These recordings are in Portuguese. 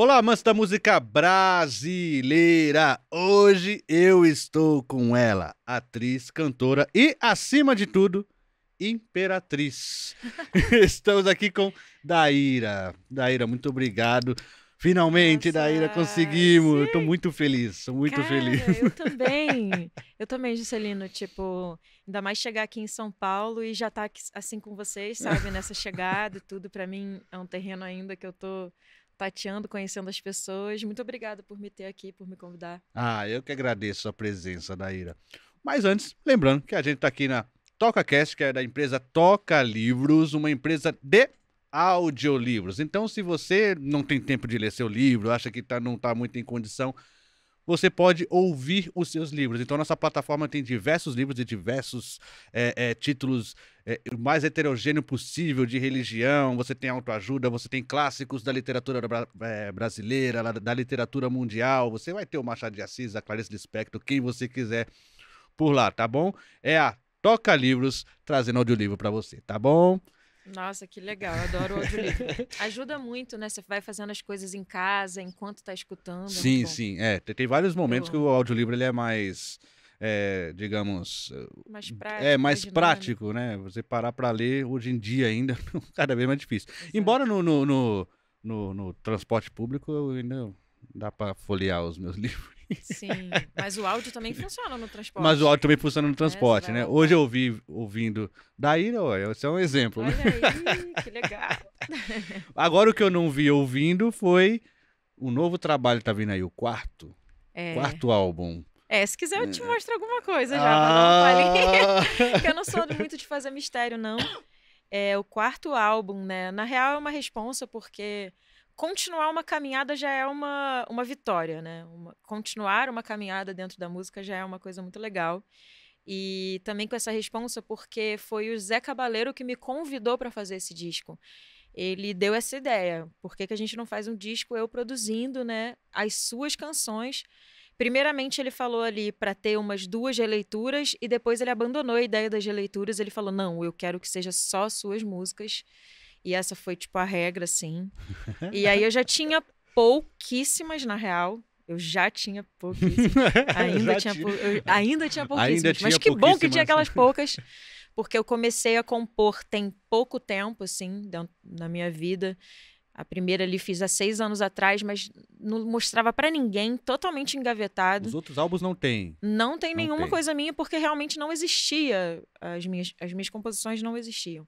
Olá, amantes da música brasileira! Hoje eu estou com ela, atriz, cantora e, acima de tudo, imperatriz. Estamos aqui com Daíra. Daíra, muito obrigado. Finalmente, Nossa, Daíra, conseguimos. Estou muito feliz, estou muito Cara, feliz. Eu também. Eu também, Juscelino. Tipo, ainda mais chegar aqui em São Paulo e já estar tá assim com vocês, sabe? Nessa chegada e tudo. Para mim, é um terreno ainda que eu tô tateando, conhecendo as pessoas. Muito obrigada por me ter aqui, por me convidar. Ah, eu que agradeço a sua presença, Daíra. Mas antes, lembrando que a gente está aqui na TocaCast, que é da empresa Toca Livros, uma empresa de audiolivros. Então, se você não tem tempo de ler seu livro, acha que tá, não está muito em condição, você pode ouvir os seus livros. Então, nossa plataforma tem diversos livros de diversos é, é, títulos é, o mais heterogêneo possível de religião, você tem autoajuda, você tem clássicos da literatura bra é, brasileira, da literatura mundial, você vai ter o Machado de Assis, a Clarice Lispector, quem você quiser por lá, tá bom? É a Toca Livros trazendo audiolivro para você, tá bom? Nossa, que legal, eu adoro o audiolivro. Ajuda muito, né? Você vai fazendo as coisas em casa, enquanto está escutando. É sim, é sim, é. Tem, tem vários momentos que o audiolivro ele é mais, é, digamos... Eh, mais prático. É, mais prático, né? Você parar para ler hoje em dia ainda, é cada vez mais difícil. Exato. Embora no no, no, no, no, transporte público eu ainda dá para folhear os meus livros. Sim, mas o áudio também funciona no transporte. Mas o áudio também funciona no né, transporte, é, né? Hoje eu ouvi ouvindo da Ira, olha, esse é um exemplo. Né? Olha aí, que legal. Agora o que eu não vi ouvindo foi o novo trabalho tá vindo aí, o quarto. É. Quarto álbum. É, se quiser eu te é. mostro alguma coisa já, ah. que eu não sou muito de fazer mistério, não. É o quarto álbum, né? Na real é uma responsa, porque continuar uma caminhada já é uma, uma vitória, né? Uma, continuar uma caminhada dentro da música já é uma coisa muito legal. E também com essa resposta, porque foi o Zé Cabaleiro que me convidou para fazer esse disco. Ele deu essa ideia. Por que, que a gente não faz um disco eu produzindo, né? As suas canções. Primeiramente, ele falou ali para ter umas duas releituras e depois ele abandonou a ideia das releituras. Ele falou: não, eu quero que seja só suas músicas. E essa foi, tipo, a regra, assim. E aí eu já tinha pouquíssimas, na real. Eu já tinha pouquíssimas. Ainda, tinha, pou... eu... ainda tinha pouquíssimas. Ainda tinha mas que bom que tinha aquelas poucas. Porque eu comecei a compor tem pouco tempo, assim, na minha vida. A primeira ali fiz há seis anos atrás, mas não mostrava para ninguém, totalmente engavetado. Os outros álbuns não tem? Não tem não nenhuma tem. coisa minha, porque realmente não existia. As minhas, as minhas composições não existiam.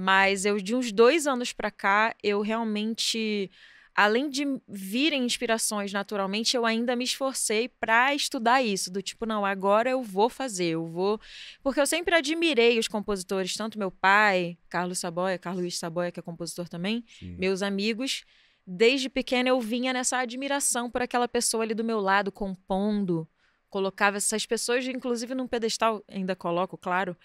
Mas eu, de uns dois anos para cá, eu realmente além de virem inspirações naturalmente, eu ainda me esforcei para estudar isso, do tipo, não, agora eu vou fazer, eu vou. Porque eu sempre admirei os compositores, tanto meu pai, Carlos Saboia, Carlos Luiz Saboia, que é compositor também, Sim. meus amigos. Desde pequena eu vinha nessa admiração por aquela pessoa ali do meu lado, compondo. Colocava essas pessoas, inclusive, num pedestal, ainda coloco, claro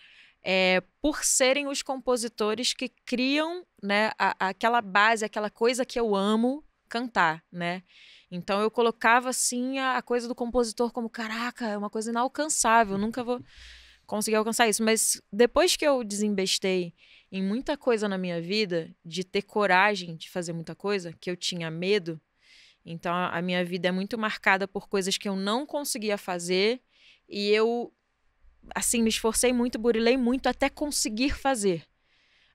é, por serem os compositores que criam né, a, aquela base, aquela coisa que eu amo cantar, né? Então eu colocava assim a, a coisa do compositor como caraca, é uma coisa inalcançável, nunca vou conseguir alcançar isso. Mas depois que eu desembestei em muita coisa na minha vida, de ter coragem de fazer muita coisa, que eu tinha medo, então a minha vida é muito marcada por coisas que eu não conseguia fazer e eu assim, me esforcei muito, burilei muito até conseguir fazer.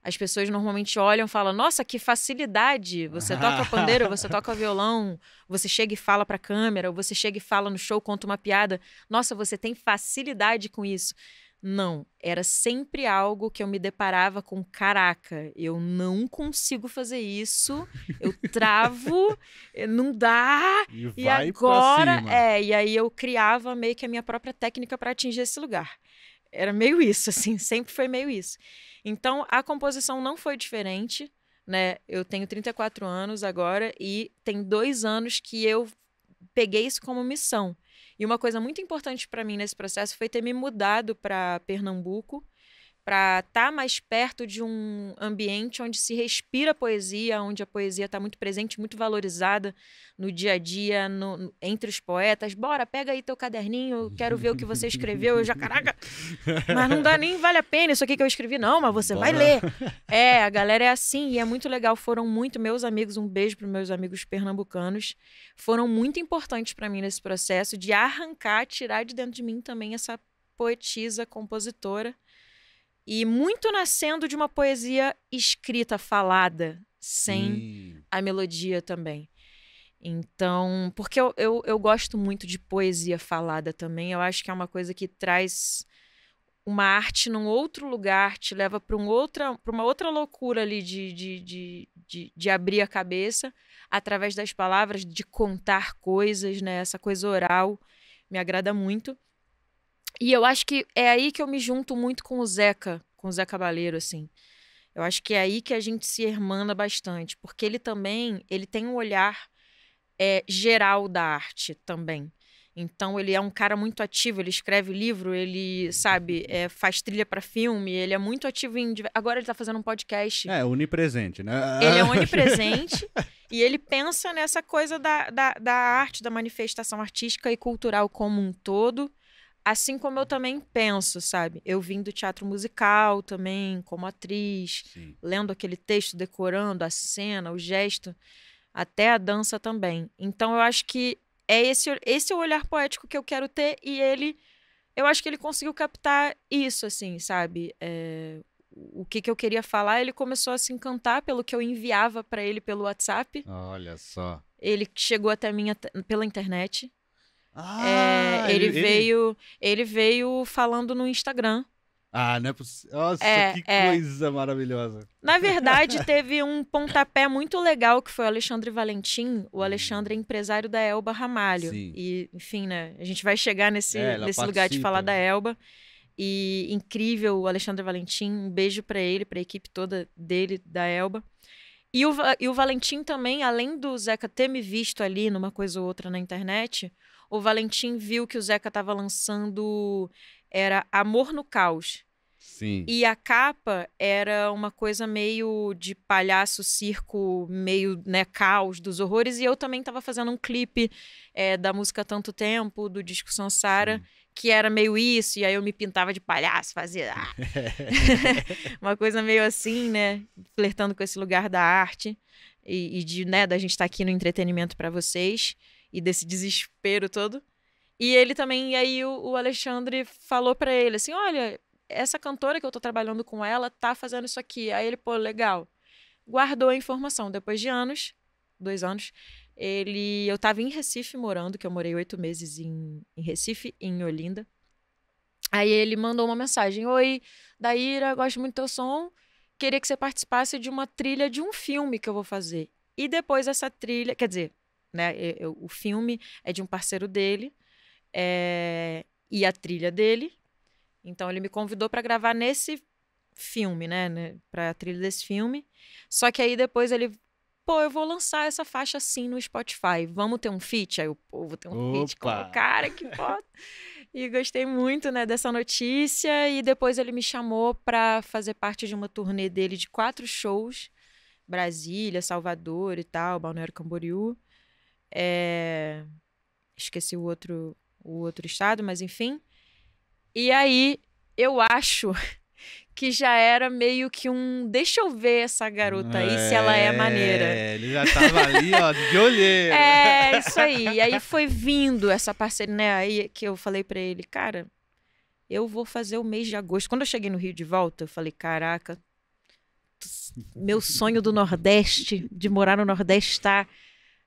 As pessoas normalmente olham e falam: Nossa, que facilidade! Você toca pandeiro, você toca violão, você chega e fala para a câmera, ou você chega e fala no show, conta uma piada. Nossa, você tem facilidade com isso. Não, era sempre algo que eu me deparava com: caraca, eu não consigo fazer isso, eu travo, eh, não dá. E, e agora, é, e aí eu criava meio que a minha própria técnica para atingir esse lugar. Era meio isso, assim, sempre foi meio isso. Então a composição não foi diferente, né? Eu tenho 34 anos agora e tem dois anos que eu peguei isso como missão. E uma coisa muito importante para mim nesse processo foi ter me mudado para Pernambuco para estar tá mais perto de um ambiente onde se respira poesia, onde a poesia está muito presente, muito valorizada no dia a dia, no, no, entre os poetas. Bora, pega aí teu caderninho, quero ver o que você escreveu. Eu já, caraca, mas não dá nem vale a pena isso aqui que eu escrevi, não, mas você Bora. vai ler. É, a galera é assim e é muito legal. Foram muito meus amigos, um beijo para meus amigos pernambucanos, foram muito importantes para mim nesse processo de arrancar, tirar de dentro de mim também essa poetisa, compositora e muito nascendo de uma poesia escrita, falada, sem hum. a melodia também. Então, porque eu, eu, eu gosto muito de poesia falada também, eu acho que é uma coisa que traz uma arte num outro lugar, te leva para um outra, uma outra loucura ali de, de, de, de, de abrir a cabeça através das palavras, de contar coisas, né? Essa coisa oral me agrada muito. E eu acho que é aí que eu me junto muito com o Zeca, com o Zé Cabaleiro, assim. Eu acho que é aí que a gente se hermana bastante, porque ele também ele tem um olhar é, geral da arte também. Então ele é um cara muito ativo, ele escreve livro, ele sabe é, faz trilha para filme, ele é muito ativo em agora ele tá fazendo um podcast. É onipresente, né? Ele é onipresente e ele pensa nessa coisa da, da, da arte, da manifestação artística e cultural como um todo assim como eu também penso, sabe? Eu vim do teatro musical também, como atriz, Sim. lendo aquele texto, decorando a cena, o gesto, até a dança também. Então eu acho que é esse esse é o olhar poético que eu quero ter e ele eu acho que ele conseguiu captar isso assim, sabe? É, o que, que eu queria falar, ele começou a se encantar pelo que eu enviava para ele pelo WhatsApp. Olha só. Ele chegou até mim pela internet. É, ah, é, ele, ele, veio, ele veio falando no Instagram. Ah, não é possível. Nossa, é, que é. coisa maravilhosa. Na verdade, teve um pontapé muito legal que foi o Alexandre Valentim. O Alexandre é empresário da Elba Ramalho. Sim. E, enfim, né? A gente vai chegar nesse, é, nesse lugar de falar da né. Elba. E incrível o Alexandre Valentim. Um beijo para ele, para a equipe toda dele, da Elba. E o, e o Valentim também, além do Zeca ter me visto ali numa coisa ou outra na internet, o Valentim viu que o Zeca estava lançando era Amor no Caos. Sim. E a capa era uma coisa meio de palhaço, circo, meio né, caos dos horrores. E eu também estava fazendo um clipe é, da música Tanto Tempo, do disco Sansara, Sim. que era meio isso. E aí eu me pintava de palhaço, fazia. Ah. uma coisa meio assim, né? Flertando com esse lugar da arte e, e de, né, da gente estar tá aqui no entretenimento para vocês e desse desespero todo. E ele também, e aí o, o Alexandre falou para ele assim: olha, essa cantora que eu tô trabalhando com ela tá fazendo isso aqui. Aí ele, pô, legal. Guardou a informação. Depois de anos, dois anos, ele. Eu tava em Recife morando, que eu morei oito meses em, em Recife, em Olinda. Aí ele mandou uma mensagem: Oi, Daíra, gosto muito do teu som. Queria que você participasse de uma trilha de um filme que eu vou fazer. E depois essa trilha, quer dizer, né? Eu, eu, o filme é de um parceiro dele é, e a trilha dele. Então ele me convidou para gravar nesse filme, né? né para a trilha desse filme. Só que aí depois ele pô, eu vou lançar essa faixa assim no Spotify. Vamos ter um feat? Aí o povo tem um feat com o cara que bota e gostei muito, né, dessa notícia. E depois ele me chamou para fazer parte de uma turnê dele de quatro shows. Brasília, Salvador e tal, Balneário Camboriú. É... Esqueci o outro, o outro estado, mas enfim. E aí eu acho que já era meio que um deixa eu ver essa garota aí é, se ela é, é maneira. ele já tava ali, ó, de olheira. É, isso aí. E aí foi vindo essa parceria, né? Aí que eu falei para ele, cara, eu vou fazer o mês de agosto. Quando eu cheguei no Rio de volta, eu falei, caraca, meu sonho do Nordeste, de morar no Nordeste, tá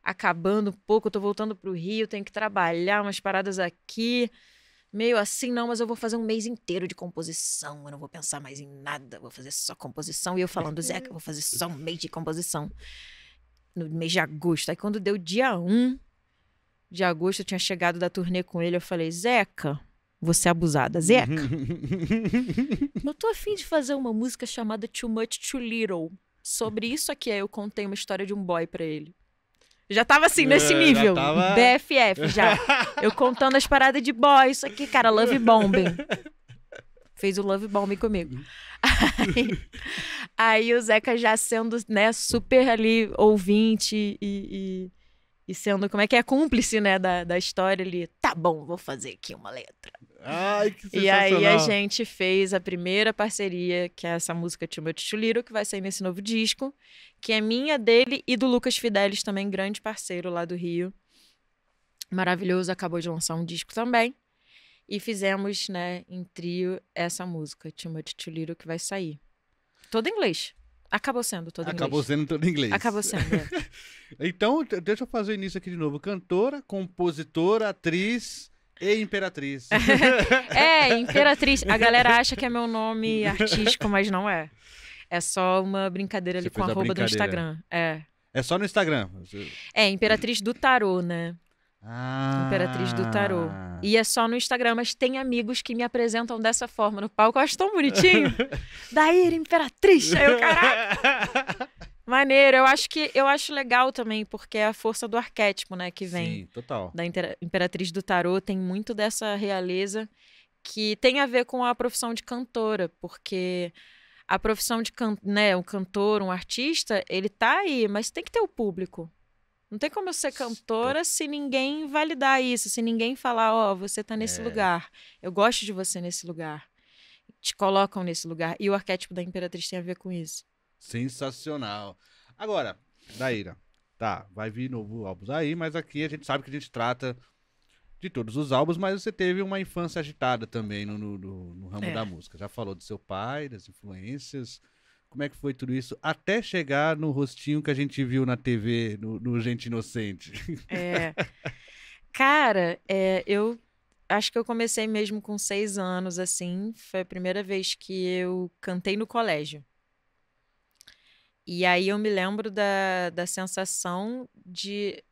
acabando um pouco, eu tô voltando pro Rio, tenho que trabalhar umas paradas aqui. Meio assim, não, mas eu vou fazer um mês inteiro de composição, eu não vou pensar mais em nada, vou fazer só composição. E eu falando, Zeca, eu vou fazer só um mês de composição. No mês de agosto. Aí quando deu dia 1 de agosto, eu tinha chegado da turnê com ele, eu falei, Zeca, você é abusada. Zeca, eu tô afim de fazer uma música chamada Too Much Too Little. Sobre isso aqui, aí eu contei uma história de um boy para ele. Já tava assim, nesse é, nível. Já tava... BFF, já. Eu contando as paradas de boy, isso aqui, cara, love bombing. Fez o love bombing comigo. Aí, aí, o Zeca já sendo, né, super ali ouvinte e, e, e, sendo, como é que é, cúmplice, né, da, da história ali. Tá bom, vou fazer aqui uma letra. Ai, que E aí a gente fez a primeira parceria, que é essa música Timothy Chuliro, que vai sair nesse novo disco, que é minha, dele e do Lucas Fidelis, também grande parceiro lá do Rio. Maravilhoso, acabou de lançar um disco também. E fizemos, né, em trio, essa música, Timothy Chuliro, que vai sair. Todo em inglês. Acabou sendo todo Acabou inglês. sendo todo inglês. Acabou sendo. É. então, deixa eu fazer o início aqui de novo. Cantora, compositora, atriz. E Imperatriz. é, Imperatriz. A galera acha que é meu nome artístico, mas não é. É só uma brincadeira ali Você com a roupa do Instagram. É. É só no Instagram. É, Imperatriz do Tarô, né? Ah. Imperatriz do Tarô. E é só no Instagram, mas tem amigos que me apresentam dessa forma no palco. Eu acho tão bonitinho. Daí, Imperatriz! Aí eu, caraca! Maneiro, eu acho que eu acho legal também, porque é a força do arquétipo, né, que vem. Sim, total. Da Imperatriz do Tarot tem muito dessa realeza que tem a ver com a profissão de cantora, porque a profissão de can né, um cantor, um artista, ele tá aí, mas tem que ter o público. Não tem como eu ser cantora se ninguém validar isso, se ninguém falar, ó, oh, você tá nesse é. lugar, eu gosto de você nesse lugar. Te colocam nesse lugar. E o arquétipo da imperatriz tem a ver com isso. Sensacional. Agora, Daíra, tá, vai vir novo álbum aí, mas aqui a gente sabe que a gente trata de todos os álbuns, mas você teve uma infância agitada também no, no, no, no ramo é. da música. Já falou do seu pai, das influências. Como é que foi tudo isso até chegar no rostinho que a gente viu na TV, no, no Gente Inocente? É. Cara, é, eu acho que eu comecei mesmo com seis anos, assim. Foi a primeira vez que eu cantei no colégio. E aí eu me lembro da, da sensação de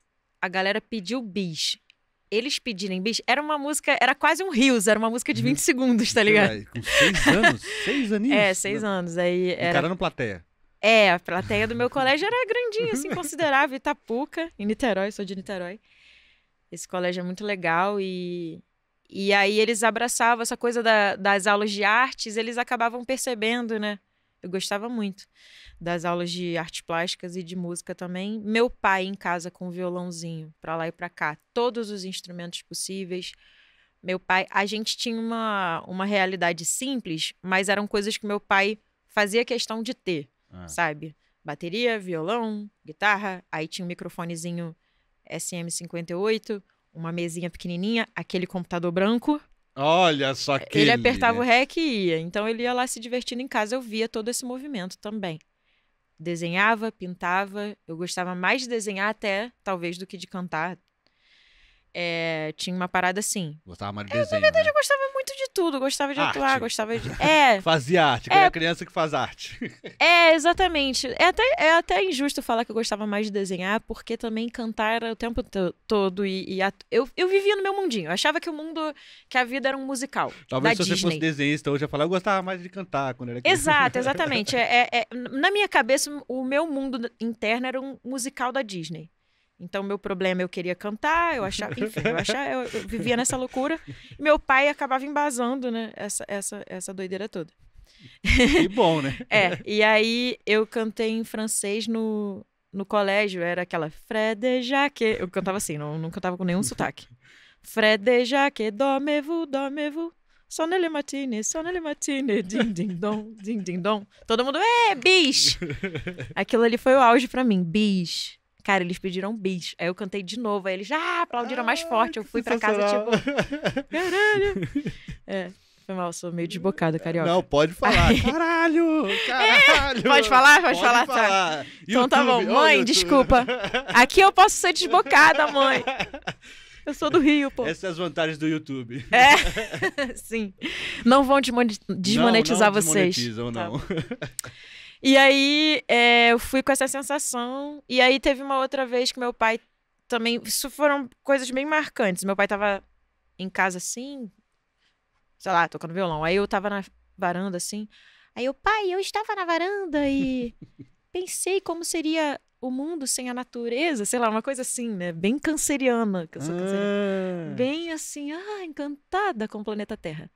a galera pedir o bis. Eles pedirem bis, era uma música, era quase um rios, era uma música de 20 uhum. segundos, tá ligado? Com seis anos? seis aninhos? É, seis não. anos. Aí era... no plateia. É, a plateia do meu colégio era grandinha, assim, uhum. considerável. Itapuca, em Niterói, sou de Niterói. Esse colégio é muito legal e... E aí eles abraçavam essa coisa da, das aulas de artes, eles acabavam percebendo, né? Eu gostava muito das aulas de artes plásticas e de música também. Meu pai em casa com violãozinho para lá e para cá, todos os instrumentos possíveis. Meu pai, a gente tinha uma, uma realidade simples, mas eram coisas que meu pai fazia questão de ter, ah. sabe? Bateria, violão, guitarra, aí tinha um microfonezinho SM58, uma mesinha pequenininha, aquele computador branco Olha só é, que. Ele apertava o REC e ia. Então ele ia lá se divertindo em casa, eu via todo esse movimento também. Desenhava, pintava. Eu gostava mais de desenhar até, talvez, do que de cantar. É, tinha uma parada assim. Gostava mais de eu, é, Na verdade, né? eu gostava muito de tudo, gostava de arte. atuar, gostava de. É. Fazia arte, é... era criança que faz arte. É, exatamente. É até, é até injusto falar que eu gostava mais de desenhar, porque também cantar era o tempo todo e, e atu... eu, eu vivia no meu mundinho. Eu achava que o mundo, que a vida era um musical. Talvez se Disney. você fosse desenhista hoje, eu falar, eu gostava mais de cantar quando era criança. Exato, exatamente. É, é, é, na minha cabeça, o meu mundo interno era um musical da Disney. Então, meu problema, é eu queria cantar, eu achava, enfim, eu, achava, eu, eu vivia nessa loucura. E meu pai acabava embasando, né, essa, essa, essa doideira toda. Que bom, né? é, e aí eu cantei em francês no, no colégio, era aquela Frede Jaque. Eu cantava assim, não, não cantava com nenhum sotaque. Frede Jaque, dormez-vous, dormez-vous. Sonne matine, sonne matine, ding ding dom, ding ding dom. Todo mundo, é, bis! Aquilo ali foi o auge para mim, bis. Cara, eles pediram bis. Aí eu cantei de novo. Aí eles ah, aplaudiram mais ah, forte. Eu fui pra casa, tipo. Caralho! É. Foi mal, sou meio desbocada, é, carioca. Não, pode falar. Caralho! É, caralho! É, pode falar? Pode, pode falar, tá. falar. Então tá bom. Mãe, desculpa. Aqui eu posso ser desbocada, mãe. Eu sou do Rio, pô. Essas são as vantagens do YouTube. É, sim. Não vão desmonetizar não, não vocês. Desmonetizam, não. Tá. E aí é, eu fui com essa sensação. E aí teve uma outra vez que meu pai também. Isso foram coisas bem marcantes. Meu pai tava em casa assim, sei lá, tocando violão. Aí eu tava na varanda assim. Aí o pai, eu estava na varanda e pensei como seria o mundo sem a natureza, sei lá, uma coisa assim, né? Bem canceriana, que eu sou ah. canceriana. Bem assim, ah, encantada com o planeta Terra.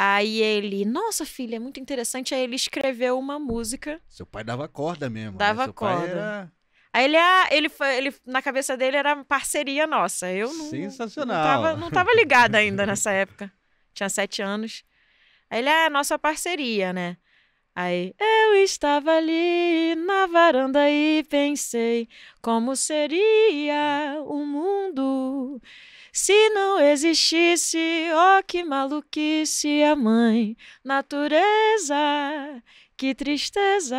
Aí ele, nossa filha, é muito interessante. Aí ele escreveu uma música. Seu pai dava corda mesmo. Né? Dava né? corda. Era... Aí ele, ah, ele, ele, na cabeça dele era parceria nossa. Eu não, Sensacional. Não tava, não tava ligada ainda nessa época. Tinha sete anos. Aí ele, a ah, é nossa parceria, né? Aí eu estava ali na varanda e pensei como seria o mundo se não existisse, oh que maluquice a mãe natureza, que tristeza.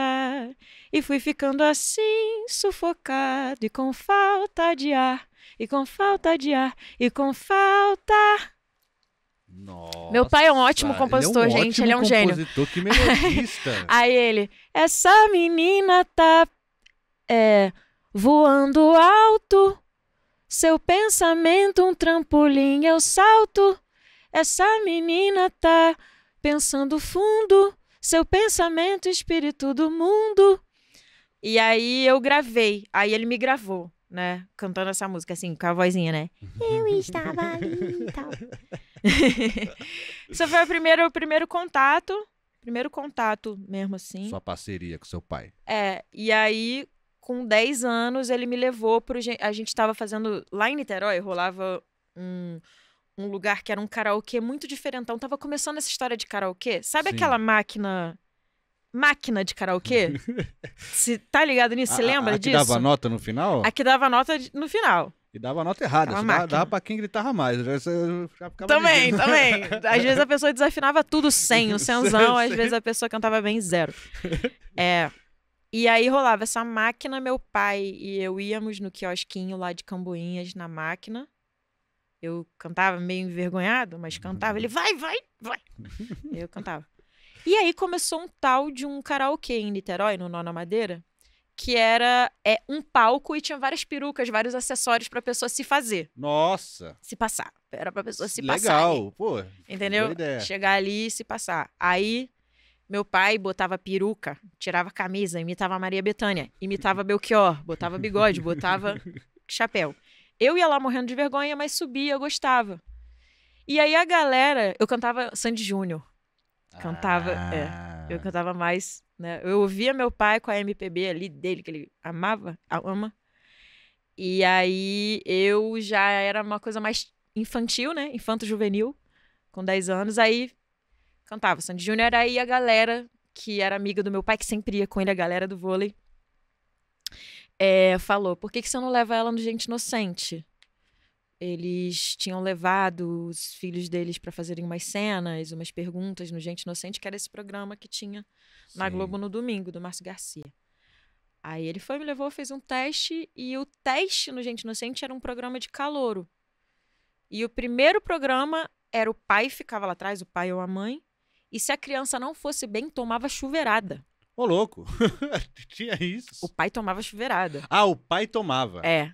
E fui ficando assim, sufocado e com falta de ar, e com falta de ar, e com falta. Nossa, Meu pai é um ótimo compositor, ele é um gente. Ótimo ele é um compositor, é gênio. Que melodista. Aí ele, essa menina tá é, voando alto seu pensamento, um trampolim, eu salto. Essa menina tá pensando fundo. Seu pensamento, espírito do mundo. E aí eu gravei. Aí ele me gravou, né? Cantando essa música, assim, com a vozinha, né? Eu estava ali e tal. Isso foi o primeiro, o primeiro contato. Primeiro contato mesmo, assim. Sua parceria com seu pai. É, e aí com 10 anos, ele me levou pro. A gente estava fazendo. Lá em Niterói, rolava um, um lugar que era um karaokê muito diferentão. Tava começando essa história de karaokê. Sabe Sim. aquela máquina. Máquina de karaokê? Se tá ligado nisso? Você lembra a, a disso? Que dava nota no final? Aqui dava nota no final. E dava nota errada, dava, para dava pra quem gritava mais. Né? Já, já também, também. Às vezes a pessoa desafinava tudo sem, o senzão, às vezes a pessoa cantava bem zero. É. E aí rolava essa máquina, meu pai e eu íamos no quiosquinho lá de Camboinhas na máquina. Eu cantava meio envergonhado, mas cantava. Ele vai, vai, vai. eu cantava. E aí começou um tal de um karaokê em Niterói, no Nona Madeira, que era é, um palco e tinha várias perucas, vários acessórios pra pessoa se fazer. Nossa! Se passar. Era pra pessoa se Legal. passar. Legal, pô. Entendeu? Chegar ali e se passar. Aí meu pai botava peruca, tirava camisa, imitava Maria Bethânia, imitava Belchior, botava bigode, botava chapéu. Eu ia lá morrendo de vergonha, mas subia, gostava. E aí a galera, eu cantava Sandy Júnior. Cantava, ah. é, eu cantava mais, né? Eu ouvia meu pai com a MPB ali dele que ele amava, ama. E aí eu já era uma coisa mais infantil, né? Infanto juvenil, com 10 anos. Aí Cantava Sandy Júnior. Aí a galera que era amiga do meu pai, que sempre ia com ele, a galera do vôlei, é, falou: por que, que você não leva ela no Gente Inocente? Eles tinham levado os filhos deles para fazerem umas cenas, umas perguntas no Gente Inocente, que era esse programa que tinha na Sim. Globo no domingo, do Márcio Garcia. Aí ele foi, me levou, fez um teste, e o teste no Gente Inocente era um programa de calouro. E o primeiro programa era o pai ficava lá atrás, o pai ou a mãe, e se a criança não fosse bem, tomava chuveirada. Ô, louco! Tinha isso. O pai tomava chuveirada. Ah, o pai tomava. É.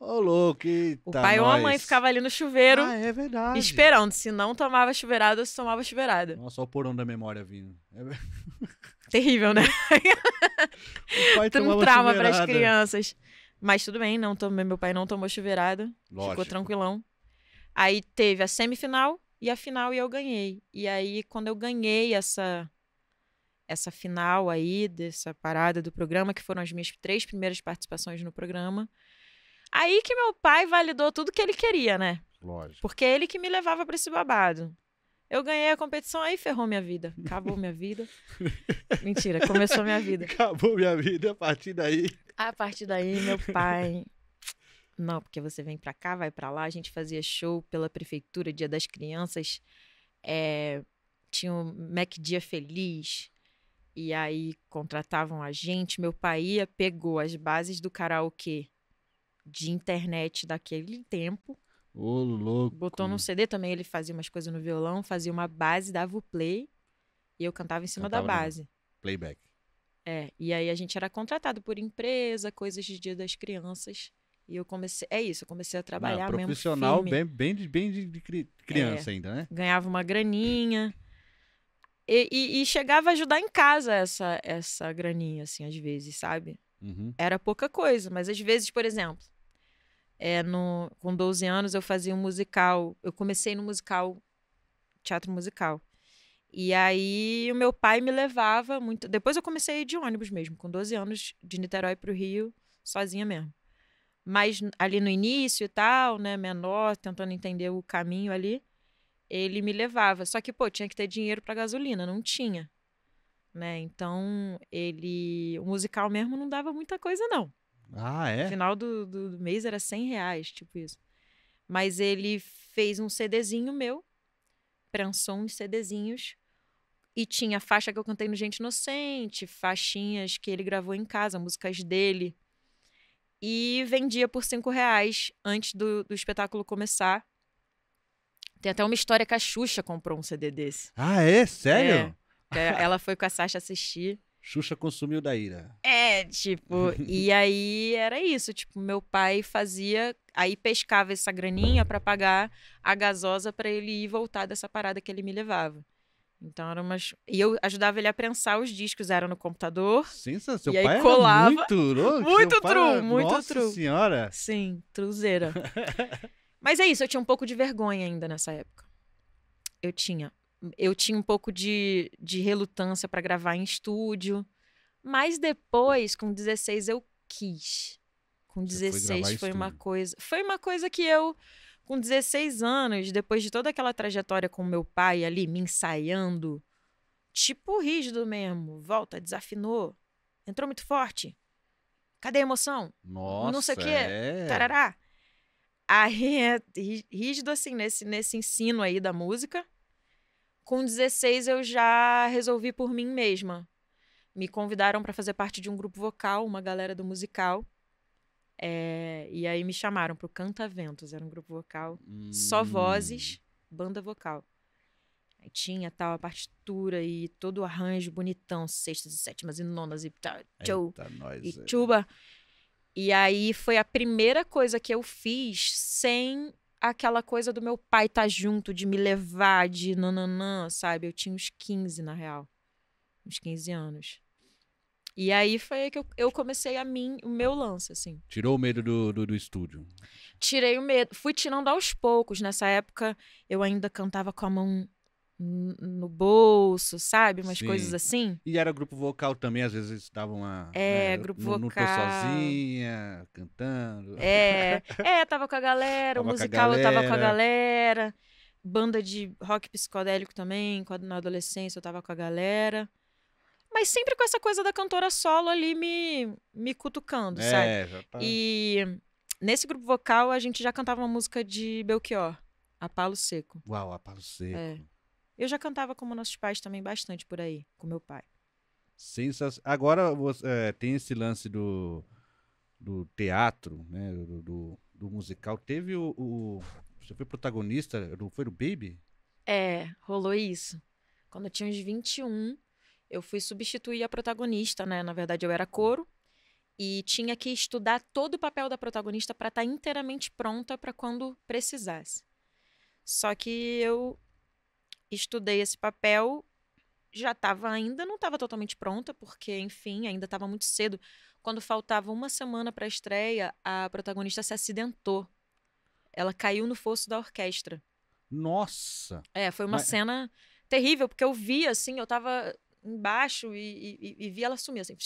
Ô, louco, eita, O pai nós. ou a mãe ficava ali no chuveiro. Ah, é verdade. Esperando. Se não tomava chuveirada, se tomava chuveirada. Nossa, olha o porão da memória vindo. É... Terrível, né? o pai tomava um trauma para as crianças. Mas tudo bem, não tomei, meu pai não tomou chuveirada. Lógico. Ficou tranquilão. Aí teve a semifinal, e a final eu ganhei. E aí, quando eu ganhei essa essa final aí, dessa parada do programa, que foram as minhas três primeiras participações no programa, aí que meu pai validou tudo que ele queria, né? Lógico. Porque é ele que me levava para esse babado. Eu ganhei a competição, aí ferrou minha vida. Acabou minha vida. Mentira, começou minha vida. Acabou minha vida a partir daí. A partir daí, meu pai não, porque você vem para cá, vai para lá. A gente fazia show pela prefeitura, Dia das Crianças. É, tinha o Mac Dia Feliz. E aí contratavam a gente. Meu pai ia, pegou as bases do karaokê de internet daquele tempo. Ô, louco. Botou num CD também, ele fazia umas coisas no violão, fazia uma base, dava o play e eu cantava em cima cantava da base. Playback. É, e aí a gente era contratado por empresa, coisas de dia das crianças. E eu comecei, é isso, eu comecei a trabalhar Não, profissional mesmo. Profissional bem, bem, bem de, de criança é, ainda, né? Ganhava uma graninha. E, e, e, chegava a ajudar em casa essa, essa graninha, assim, às vezes, sabe? Uhum. Era pouca coisa, mas às vezes, por exemplo, é no, com 12 anos eu fazia um musical. Eu comecei no musical, teatro musical. E aí o meu pai me levava muito. Depois eu comecei de ônibus mesmo, com 12 anos, de Niterói para o Rio, sozinha mesmo mas ali no início e tal, né, menor, tentando entender o caminho ali, ele me levava. Só que, pô, tinha que ter dinheiro para gasolina, não tinha. Né? Então, ele. O musical mesmo não dava muita coisa, não. Ah, é? No final do, do, do mês era 100 reais, tipo isso. Mas ele fez um CDzinho meu, prensou uns CDzinhos, e tinha faixa que eu cantei no Gente Inocente, faixinhas que ele gravou em casa, músicas dele e vendia por cinco reais antes do, do espetáculo começar. Tem até uma história que a Xuxa comprou um CD desse. Ah, é? Sério? É, ela foi com a Sasha assistir. Xuxa consumiu da ira. É, tipo, e aí era isso, tipo, meu pai fazia, aí pescava essa graninha para pagar a gasosa para ele ir voltar dessa parada que ele me levava. Então eram umas. E eu ajudava ele a prensar os discos, era no computador. Sim, Seu e aí pai colava. muito, oh, muito tru, era... muito Nossa tru. senhora. Sim, truzeira. Mas é isso, eu tinha um pouco de vergonha ainda nessa época. Eu tinha. Eu tinha um pouco de, de relutância para gravar em estúdio. Mas depois, com 16, eu quis. Com 16 foi, foi uma coisa. Foi uma coisa que eu com 16 anos, depois de toda aquela trajetória com meu pai ali, me ensaiando, tipo rígido mesmo, volta, desafinou, entrou muito forte. Cadê a emoção? Nossa, Não sei o quê. É. Tarará. Aí é rígido assim, nesse, nesse ensino aí da música. Com 16 eu já resolvi por mim mesma. Me convidaram para fazer parte de um grupo vocal, uma galera do musical. É, e aí me chamaram pro Canta Ventos, era um grupo vocal, hum. só vozes, hum. banda vocal. Aí tinha tal a partitura e todo o arranjo bonitão, sextas e sétimas e nonas e tá, tal, tchou, e é. tchuba. E aí foi a primeira coisa que eu fiz sem aquela coisa do meu pai estar tá junto, de me levar, de nananã, sabe? Eu tinha uns 15, na real. Uns 15 anos. E aí foi aí que eu, eu comecei a mim, o meu lance, assim. Tirou o medo do, do, do, estúdio? Tirei o medo. Fui tirando aos poucos. Nessa época, eu ainda cantava com a mão no bolso, sabe? Umas Sim. coisas assim. E era grupo vocal também, às vezes estavam a. É, né, grupo no, vocal. Não tô sozinha, cantando. É, é, tava com a galera, tava o musical galera. eu tava com a galera. Banda de rock psicodélico também, quando na adolescência eu tava com a galera. Mas sempre com essa coisa da cantora solo ali me, me cutucando, é, sabe? Já tá... E nesse grupo vocal a gente já cantava uma música de Belchior, A Palo Seco. Uau, A Palo Seco. É. Eu já cantava como nossos pais também bastante por aí, com meu pai. Sensacional. Agora você, é, tem esse lance do, do teatro, né? Do, do, do musical. Teve o, o, Você foi protagonista, foi o Baby? É, rolou isso. Quando eu tinha uns 21, eu fui substituir a protagonista, né? Na verdade, eu era coro e tinha que estudar todo o papel da protagonista para estar tá inteiramente pronta para quando precisasse. Só que eu estudei esse papel, já estava ainda, não estava totalmente pronta, porque, enfim, ainda estava muito cedo. Quando faltava uma semana para a estreia, a protagonista se acidentou. Ela caiu no fosso da orquestra. Nossa! É, foi uma Mas... cena terrível, porque eu vi, assim, eu tava embaixo e, e, e vi ela sumir assim.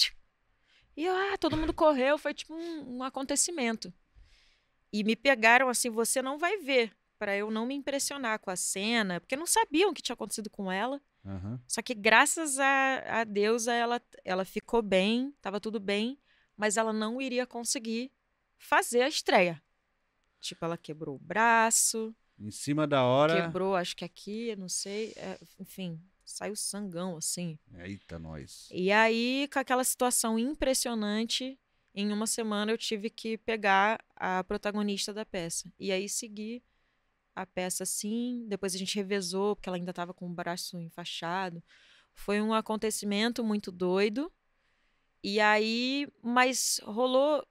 E ah, todo mundo correu, foi tipo um, um acontecimento. E me pegaram assim, você não vai ver, para eu não me impressionar com a cena, porque não sabiam o que tinha acontecido com ela. Uhum. Só que graças a, a Deus ela, ela ficou bem, estava tudo bem, mas ela não iria conseguir fazer a estreia. Tipo, ela quebrou o braço. Em cima da hora. Quebrou, acho que aqui, não sei. É, enfim, saiu sangão, assim. Eita, nós. E aí, com aquela situação impressionante, em uma semana eu tive que pegar a protagonista da peça. E aí segui a peça assim, depois a gente revezou, porque ela ainda estava com o braço enfaixado. Foi um acontecimento muito doido. E aí, mas rolou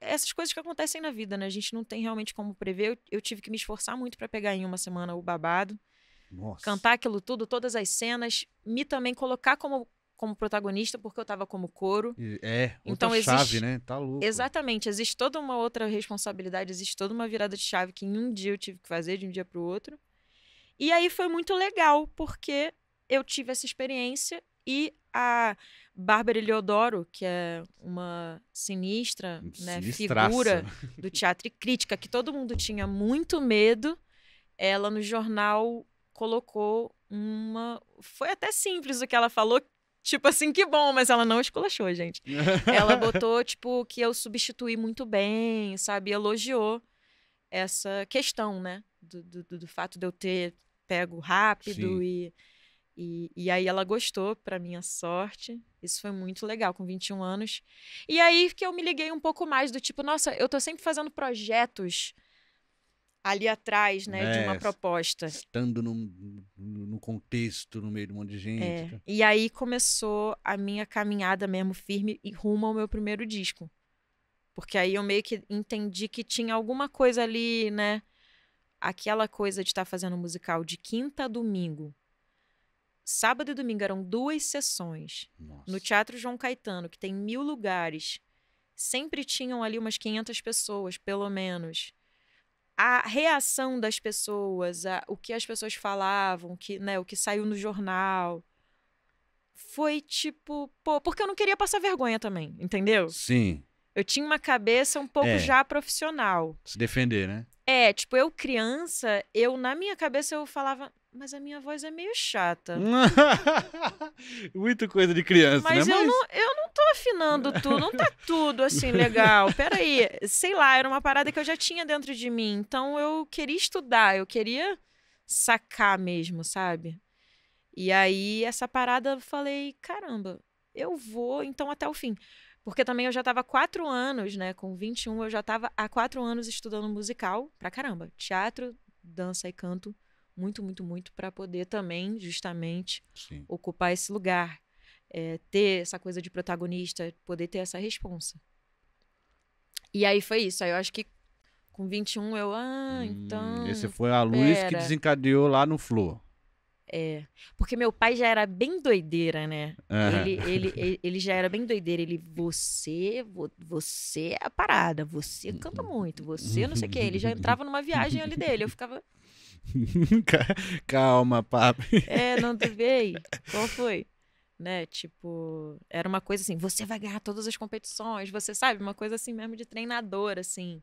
essas coisas que acontecem na vida, né? A gente não tem realmente como prever. Eu, eu tive que me esforçar muito para pegar em uma semana o babado. Nossa. Cantar aquilo tudo, todas as cenas, me também colocar como como protagonista porque eu estava como coro. É, então, outra então, chave, existe... né? Tá louco. Exatamente, existe toda uma outra responsabilidade, existe toda uma virada de chave que em um dia eu tive que fazer de um dia para o outro. E aí foi muito legal porque eu tive essa experiência e a Bárbara Eleodoro, que é uma sinistra, né, figura do teatro e crítica que todo mundo tinha muito medo, ela no jornal colocou uma. Foi até simples o que ela falou. Tipo assim, que bom, mas ela não esculachou, gente. ela botou, tipo, que eu substituí muito bem, sabe? Elogiou essa questão, né? Do, do, do fato de eu ter pego rápido e. E, e, aí ela gostou, para minha sorte. Isso foi muito legal, com 21 anos. E aí que eu me liguei um pouco mais do tipo, nossa, eu tô sempre fazendo projetos ali atrás, né, é, de uma né, proposta. Estando no no contexto, no meio de um monte de é, gente. É. E aí começou a minha caminhada mesmo firme e rumo ao meu primeiro disco. Porque aí eu meio que entendi que tinha alguma coisa ali, né? Aquela coisa de estar tá fazendo musical de quinta a domingo. Sábado e domingo eram duas sessões. Nossa. No Teatro João Caetano, que tem mil lugares. Sempre tinham ali umas 500 pessoas, pelo menos a reação das pessoas, a, o que as pessoas falavam, que, né, o que saiu no jornal. Foi tipo, pô, porque eu não queria passar vergonha também, entendeu? Sim. Eu tinha uma cabeça um pouco é. já profissional. Se defender, né? É, tipo, eu criança, eu na minha cabeça eu falava, mas a minha voz é meio chata. Muita coisa de criança, né? mas né? Eu mas eu não, eu não tô afinando tudo, não tá tudo assim legal. Peraí, sei lá, era uma parada que eu já tinha dentro de mim. Então eu queria estudar, eu queria sacar mesmo, sabe? E aí essa parada eu falei, caramba, eu vou então até o fim. Porque também eu já estava quatro anos, né? Com 21, eu já estava há quatro anos estudando musical pra caramba. Teatro, dança e canto muito, muito, muito para poder também, justamente, Sim. ocupar esse lugar, é, ter essa coisa de protagonista, poder ter essa responsa. E aí foi isso. Aí eu acho que com 21 eu, ah, então. Hum, esse então, foi a luz pera. que desencadeou lá no Flor. É. Porque meu pai já era bem doideira, né? É. Ele, ele, ele já era bem doideira. Ele, você, você é a parada, você canta muito, você não sei o quê. Ele já entrava numa viagem ali dele. Eu ficava. Calma, papi. É, não teve. Qual foi? Né? Tipo, era uma coisa assim, você vai ganhar todas as competições, você sabe, uma coisa assim mesmo de treinador, assim.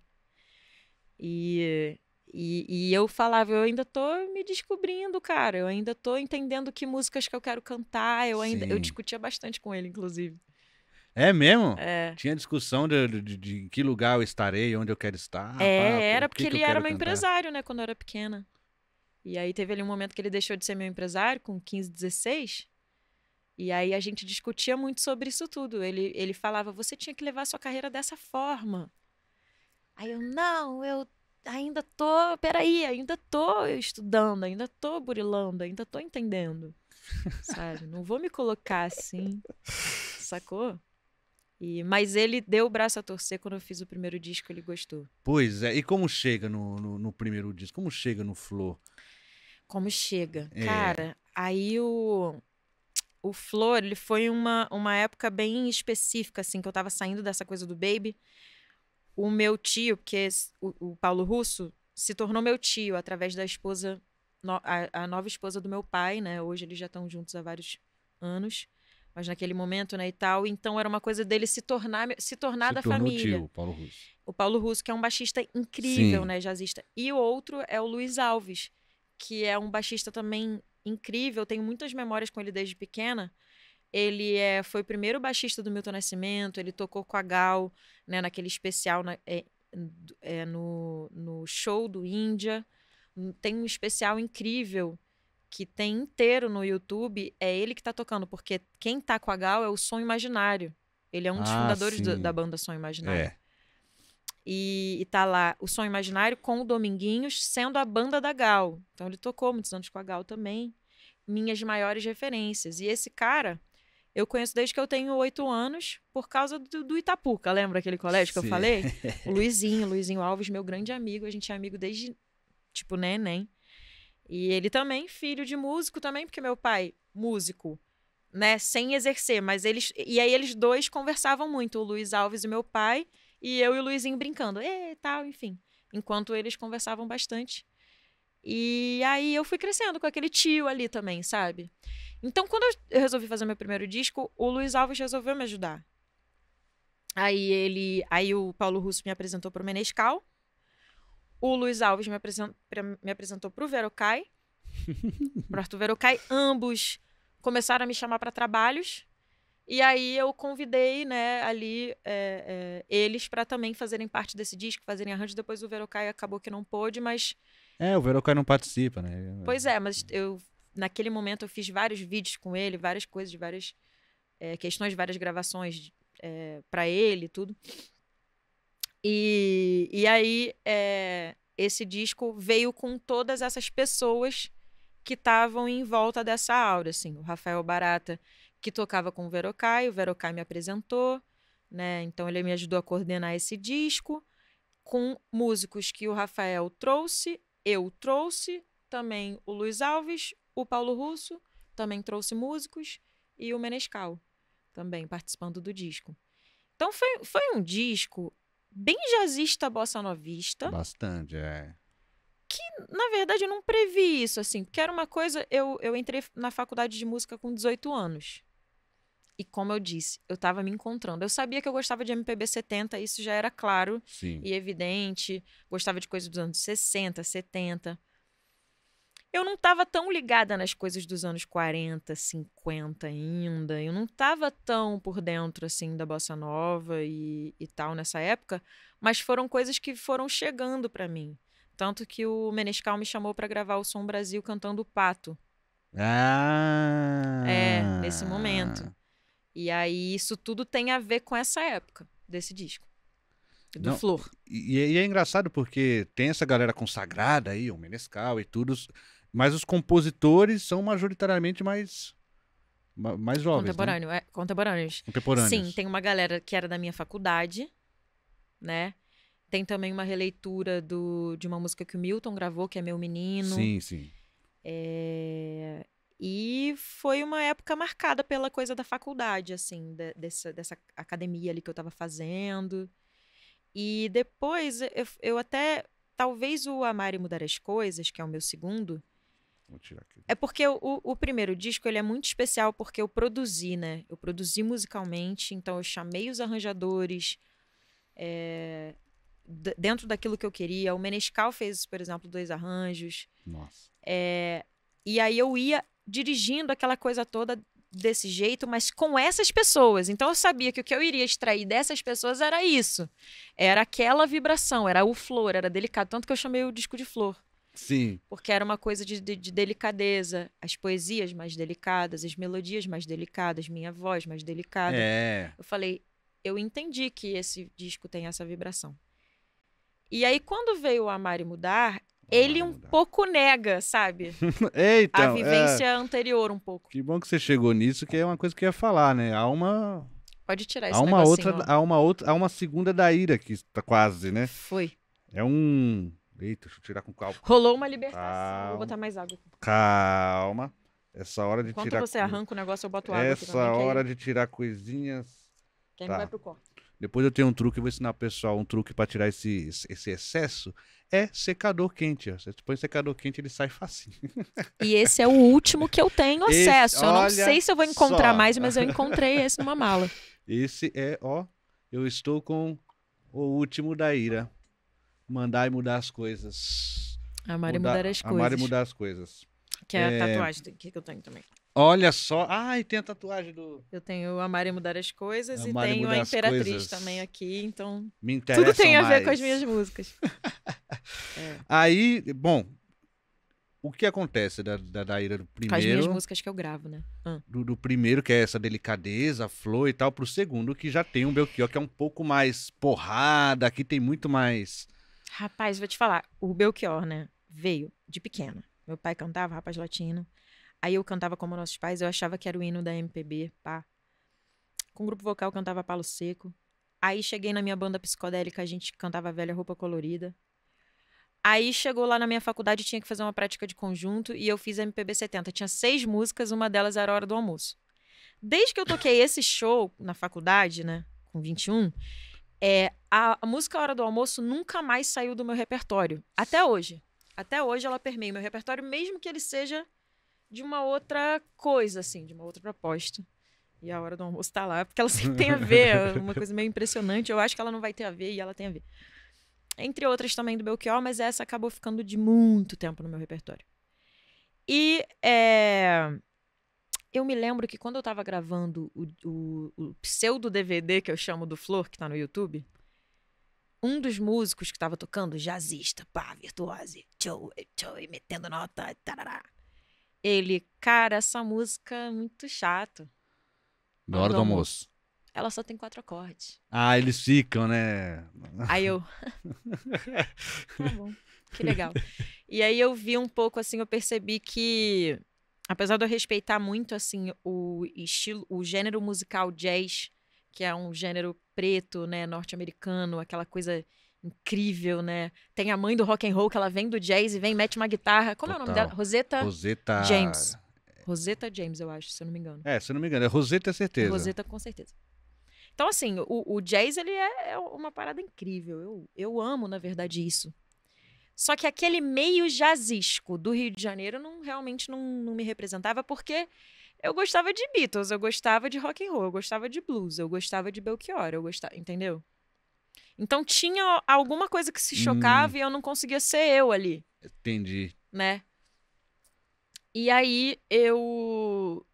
E, e, e, eu falava, eu ainda tô me descobrindo, cara. Eu ainda tô entendendo que músicas que eu quero cantar. Eu ainda Sim. eu discutia bastante com ele, inclusive. É mesmo? É. Tinha discussão de, de, de, em que lugar eu estarei, onde eu quero estar. É, pá, era porque que ele era meu cantar? empresário, né, quando eu era pequena. E aí teve ali um momento que ele deixou de ser meu empresário, com 15, 16. E aí a gente discutia muito sobre isso tudo. Ele, ele falava, você tinha que levar a sua carreira dessa forma. Aí eu, não, eu ainda tô, peraí, ainda tô estudando, ainda tô burilando, ainda tô entendendo. Sabe? Não vou me colocar assim, sacou? E, mas ele deu o braço a torcer quando eu fiz o primeiro disco, ele gostou. Pois é, e como chega no, no, no primeiro disco? Como chega no Flor? Como chega. É. Cara, aí o, o Flor, ele foi uma, uma época bem específica, assim, que eu tava saindo dessa coisa do Baby. O meu tio, que é o, o Paulo Russo, se tornou meu tio através da esposa, no, a, a nova esposa do meu pai, né? Hoje eles já estão juntos há vários anos mas naquele momento, né, e tal. Então era uma coisa dele se tornar, se tornar se da família. Tio, o Paulo Russo. O Paulo Russo, que é um baixista incrível, Sim. né, jazzista. E o outro é o Luiz Alves, que é um baixista também incrível, tenho muitas memórias com ele desde pequena. Ele é, foi o primeiro baixista do Milton Nascimento, ele tocou com a Gal, né, naquele especial na, é, é, no, no show do Índia. Tem um especial incrível que tem inteiro no YouTube, é ele que tá tocando, porque quem tá com a Gal é o Som Imaginário. Ele é um dos ah, fundadores do, da banda Som Imaginário. É. E, e tá lá o Som Imaginário com o Dominguinhos sendo a banda da Gal. Então ele tocou muitos anos com a Gal também. Minhas maiores referências. E esse cara, eu conheço desde que eu tenho oito anos, por causa do, do, Itapuca. Lembra aquele colégio que Sim. eu falei? O Luizinho, Luizinho Alves, meu grande amigo. A gente é amigo desde, tipo, neném. E ele também, filho de músico também, porque meu pai, músico, né? Sem exercer, mas eles... E aí eles dois conversavam muito, o Luiz Alves e meu pai. E eu e o Luizinho brincando, e tal, enfim. Enquanto eles conversavam bastante. E aí eu fui crescendo com aquele tio ali também, sabe? Então, quando eu resolvi fazer meu primeiro disco, o Luiz Alves resolveu me ajudar. Aí ele, aí o Paulo Russo me apresentou para o Menescal. O Luiz Alves me, apresen, me apresentou para o Verocai. pro Arthur Verocai, ambos começaram a me chamar para trabalhos. E aí eu convidei, né, ali é, é, eles para também fazerem parte desse disco, fazerem arranjo. Depois o Verocai acabou que não pôde, mas. É, o Verocai não participa, né? É pois é, mas eu naquele momento eu fiz vários vídeos com ele, várias coisas, várias é, questões, várias gravações para ele, tudo. E, e aí esse disco veio com todas essas pessoas que estavam em volta dessa aura, assim, o Rafael Barata que tocava com o Verocai, o Verocai me apresentou, né? Então ele me ajudou a coordenar esse disco com músicos que o Rafael trouxe, eu trouxe, também o Luiz Alves, o Paulo Russo também trouxe músicos e o Menescal também participando do disco. Então foi, foi um disco bem jazzista bossa novista. Bastante, é. Que, na verdade, eu não previ isso, assim, porque era uma coisa. Eu, eu entrei na faculdade de música com 18 anos. E como eu disse, eu estava me encontrando. Eu sabia que eu gostava de MPB 70, isso já era claro Sim. e evidente. Gostava de coisas dos anos 60, 70. Eu não estava tão ligada nas coisas dos anos 40, 50 ainda. Eu não estava tão por dentro assim da bossa nova e, e tal nessa época, mas foram coisas que foram chegando para mim. Tanto que o Menescal me chamou para gravar o Som Brasil cantando o Pato. Ah! É, nesse momento. E aí isso tudo tem a ver com essa época desse disco. Do Não, Flor. E, é, e, é engraçado porque tem essa galera consagrada aí, o Menescal e tudo, mas os compositores são majoritariamente mais mais jovens. Né? Contemporâneo, né? é, contemporâneos. Contemporâneos. Sim, tem uma galera que era da minha faculdade, né? Tem também uma releitura do, de uma música que o Milton gravou, que é Meu Menino. Sim, sim. É, e foi uma época marcada pela coisa da faculdade, assim, de, dessa, dessa academia ali que eu estava fazendo. E depois eu, eu, até. Talvez o Amar e Mudar as Coisas, que é o meu segundo. Vou tirar aqui. É porque o, o, primeiro disco ele é muito especial porque eu produzi, né? Eu produzi musicalmente, então eu chamei os arranjadores. É, dentro daquilo que eu queria. O Menescal fez, por exemplo, dois arranjos. Nossa. É, e aí eu ia dirigindo aquela coisa toda desse jeito, mas com essas pessoas. Então eu sabia que o que eu iria extrair dessas pessoas era isso. Era aquela vibração, era o flor, era delicado. Tanto que eu chamei o disco de flor. Sim. Porque era uma coisa de, de, de delicadeza. As poesias mais delicadas, as melodias mais delicadas, minha voz mais delicada. É. Eu falei, eu entendi que esse disco tem essa vibração. E aí, quando veio o Amar e Mudar, ele um pouco nega, sabe? Eita! A vivência é... anterior um pouco. Que bom que você chegou nisso, que é uma coisa que eu ia falar, né? Há uma Pode tirar esse há uma outra, há uma outra, há uma segunda da ira que está quase, né? Foi. É um Eita, deixa eu tirar com calma. Rolou uma libertação. Calma. Vou botar mais água. Calma. Essa hora de Enquanto tirar. Quando você arranca o negócio, eu boto água. Essa também, hora que... de tirar coisinhas. Quem tá. vai pro corte. Depois eu tenho um truque, vou ensinar o pessoal um truque para tirar esse, esse excesso é secador quente. Você põe secador quente, ele sai facinho. E esse é o último que eu tenho acesso. Esse, eu não sei se eu vou encontrar só. mais, mas eu encontrei esse numa mala. Esse é, ó, eu estou com o último da ira. Mandar e mudar as coisas. Amar e mudar, mudar as coisas. Amar e mudar as coisas. Que é, é... a tatuagem que eu tenho também. Olha só. Ai, tem a tatuagem do. Eu tenho Amar e Mudar as Coisas Amar e tenho a Imperatriz coisas. também aqui, então. Me interessa. Tudo tem a ver com as minhas músicas. é. Aí, bom. O que acontece da, da Daíra do primeiro. Com as minhas músicas que eu gravo, né? Ah. Do, do, primeiro, que é essa delicadeza, flor e tal, pro segundo, que já tem um Belchior que é um pouco mais porrada, aqui tem muito mais. Rapaz, vou te falar. O Belchior, né? Veio de pequena. Meu pai cantava, rapaz latino. Aí eu cantava como nossos pais, eu achava que era o hino da MPB, pá. Com o grupo vocal eu cantava Palo Seco. Aí cheguei na minha banda psicodélica, a gente cantava Velha Roupa Colorida. Aí chegou lá na minha faculdade, tinha que fazer uma prática de conjunto e eu fiz MPB 70. Tinha seis músicas, uma delas era a hora do almoço. Desde que eu toquei esse show na faculdade, né, com 21, é, a, a música Hora do Almoço nunca mais saiu do meu repertório. Até hoje. Até hoje ela permeia o meu repertório, mesmo que ele seja de uma outra coisa, assim, de uma outra proposta. E a hora do almoço tá lá, porque ela sempre tem a ver, é uma coisa meio impressionante. Eu acho que ela não vai ter a ver e ela tem a ver. Entre outras também do Belchior, mas essa acabou ficando de muito tempo no meu repertório. E é, eu me lembro que quando eu tava gravando o, o, o pseudo DVD que eu chamo do Flor, que tá no YouTube, um dos músicos que tava tocando, jazzista, pá, virtuose, tchau, metendo nota, tarará. Ele, cara, essa música é muito chato. Na hora do almoço. Ela só tem quatro acordes. Ah, eles ficam, né? Aí eu. tá bom, que legal. E aí eu vi um pouco assim, eu percebi que, apesar de eu respeitar muito assim o estilo, o gênero musical jazz, que é um gênero preto, né, norte-americano, aquela coisa incrível, né? Tem a mãe do rock and roll que ela vem do jazz e vem mete uma guitarra. Como Total. é o nome dela? Rosetta, Rosetta James. É Rosetta James, eu acho, se eu não me engano. É, se eu não me engano, é Rosetta é certeza. Rosetta com certeza. Então assim, o, o jazz ele é, é, uma parada incrível. Eu, eu amo, na verdade, isso. Só que aquele meio jazzisco do Rio de Janeiro não realmente não, não me representava porque eu gostava de Beatles, eu gostava de rock and roll, eu gostava de blues, eu gostava de Belchior, eu gostava, entendeu? Então tinha alguma coisa que se hum. chocava hum. e eu não conseguia ser eu ali. Entendi. Né? E aí eu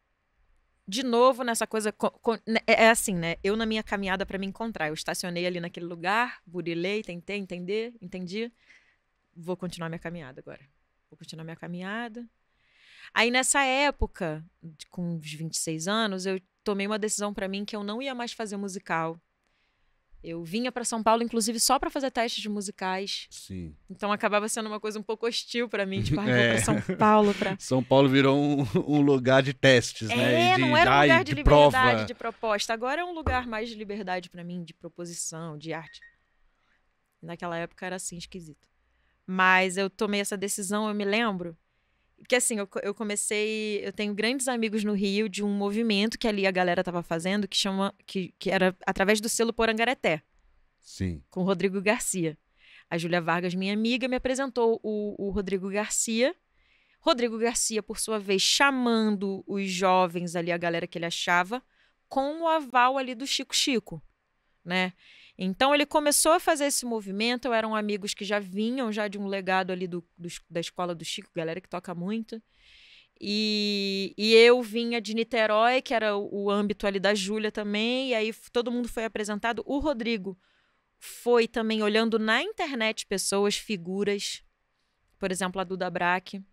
de novo nessa coisa né, é, é assim, né? Eu na minha caminhada para me encontrar, eu estacionei ali naquele lugar, burilei, tentei entender, entendi. Vou continuar minha caminhada agora. Vou continuar minha caminhada. Aí nessa época, com uns 26 anos, eu tomei uma decisão para mim que eu não ia mais fazer musical eu vinha para São Paulo, inclusive, só para fazer testes de musicais. Sim. Então acabava sendo uma coisa um pouco hostil para mim, tipo, ah, vou é. para São Paulo para. São Paulo virou um, um lugar de testes, né? é, né? De, não era um lugar de, de, liberdade, prova. de proposta. Agora é um lugar mais de liberdade para mim, de proposição, de arte. Naquela época era assim esquisito. Mas eu tomei essa decisão, eu me lembro que assim, eu, eu comecei. Eu tenho grandes amigos no Rio de um movimento que ali a galera tava fazendo que chama. que, que era através do selo Porangareté. Sim. Com o Rodrigo Garcia. A Júlia Vargas, minha amiga, me apresentou o, o Rodrigo Garcia. Rodrigo Garcia, por sua vez, chamando os jovens ali, a galera que ele achava, com o aval ali do Chico Chico, né? Então ele começou a fazer esse movimento, eram amigos que já vinham já de um legado ali do, do da escola do Chico, galera que toca muito. E, e eu vinha de Niterói, que era o, o âmbito ali da Júlia também, e aí todo mundo foi apresentado. O Rodrigo foi também olhando na internet pessoas, figuras, por exemplo, a Duda Braque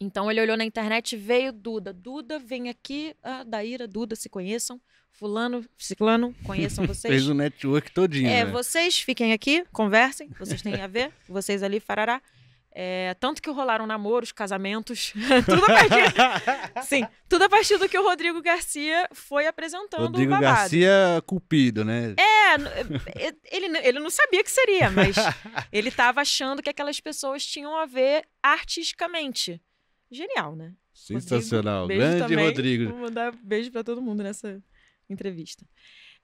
então ele olhou na internet, veio Duda. Duda, vem aqui, ah, Daíra, Duda, se conheçam. Fulano, Ciclano, conheçam vocês. Fez o network todinho. É, né? vocês fiquem aqui, conversem, vocês têm a ver, vocês ali, farará. É, tanto que rolaram namoros, casamentos, tudo a partir. sim, tudo a partir do que o Rodrigo Garcia foi apresentando Rodrigo o babado. Garcia Cupido, né? É, ele, ele não sabia que seria, mas ele estava achando que aquelas pessoas tinham a ver artisticamente genial, né? Sensacional. Rodrigo, Grande também. Rodrigo. Vou mandar beijo para todo mundo nessa entrevista.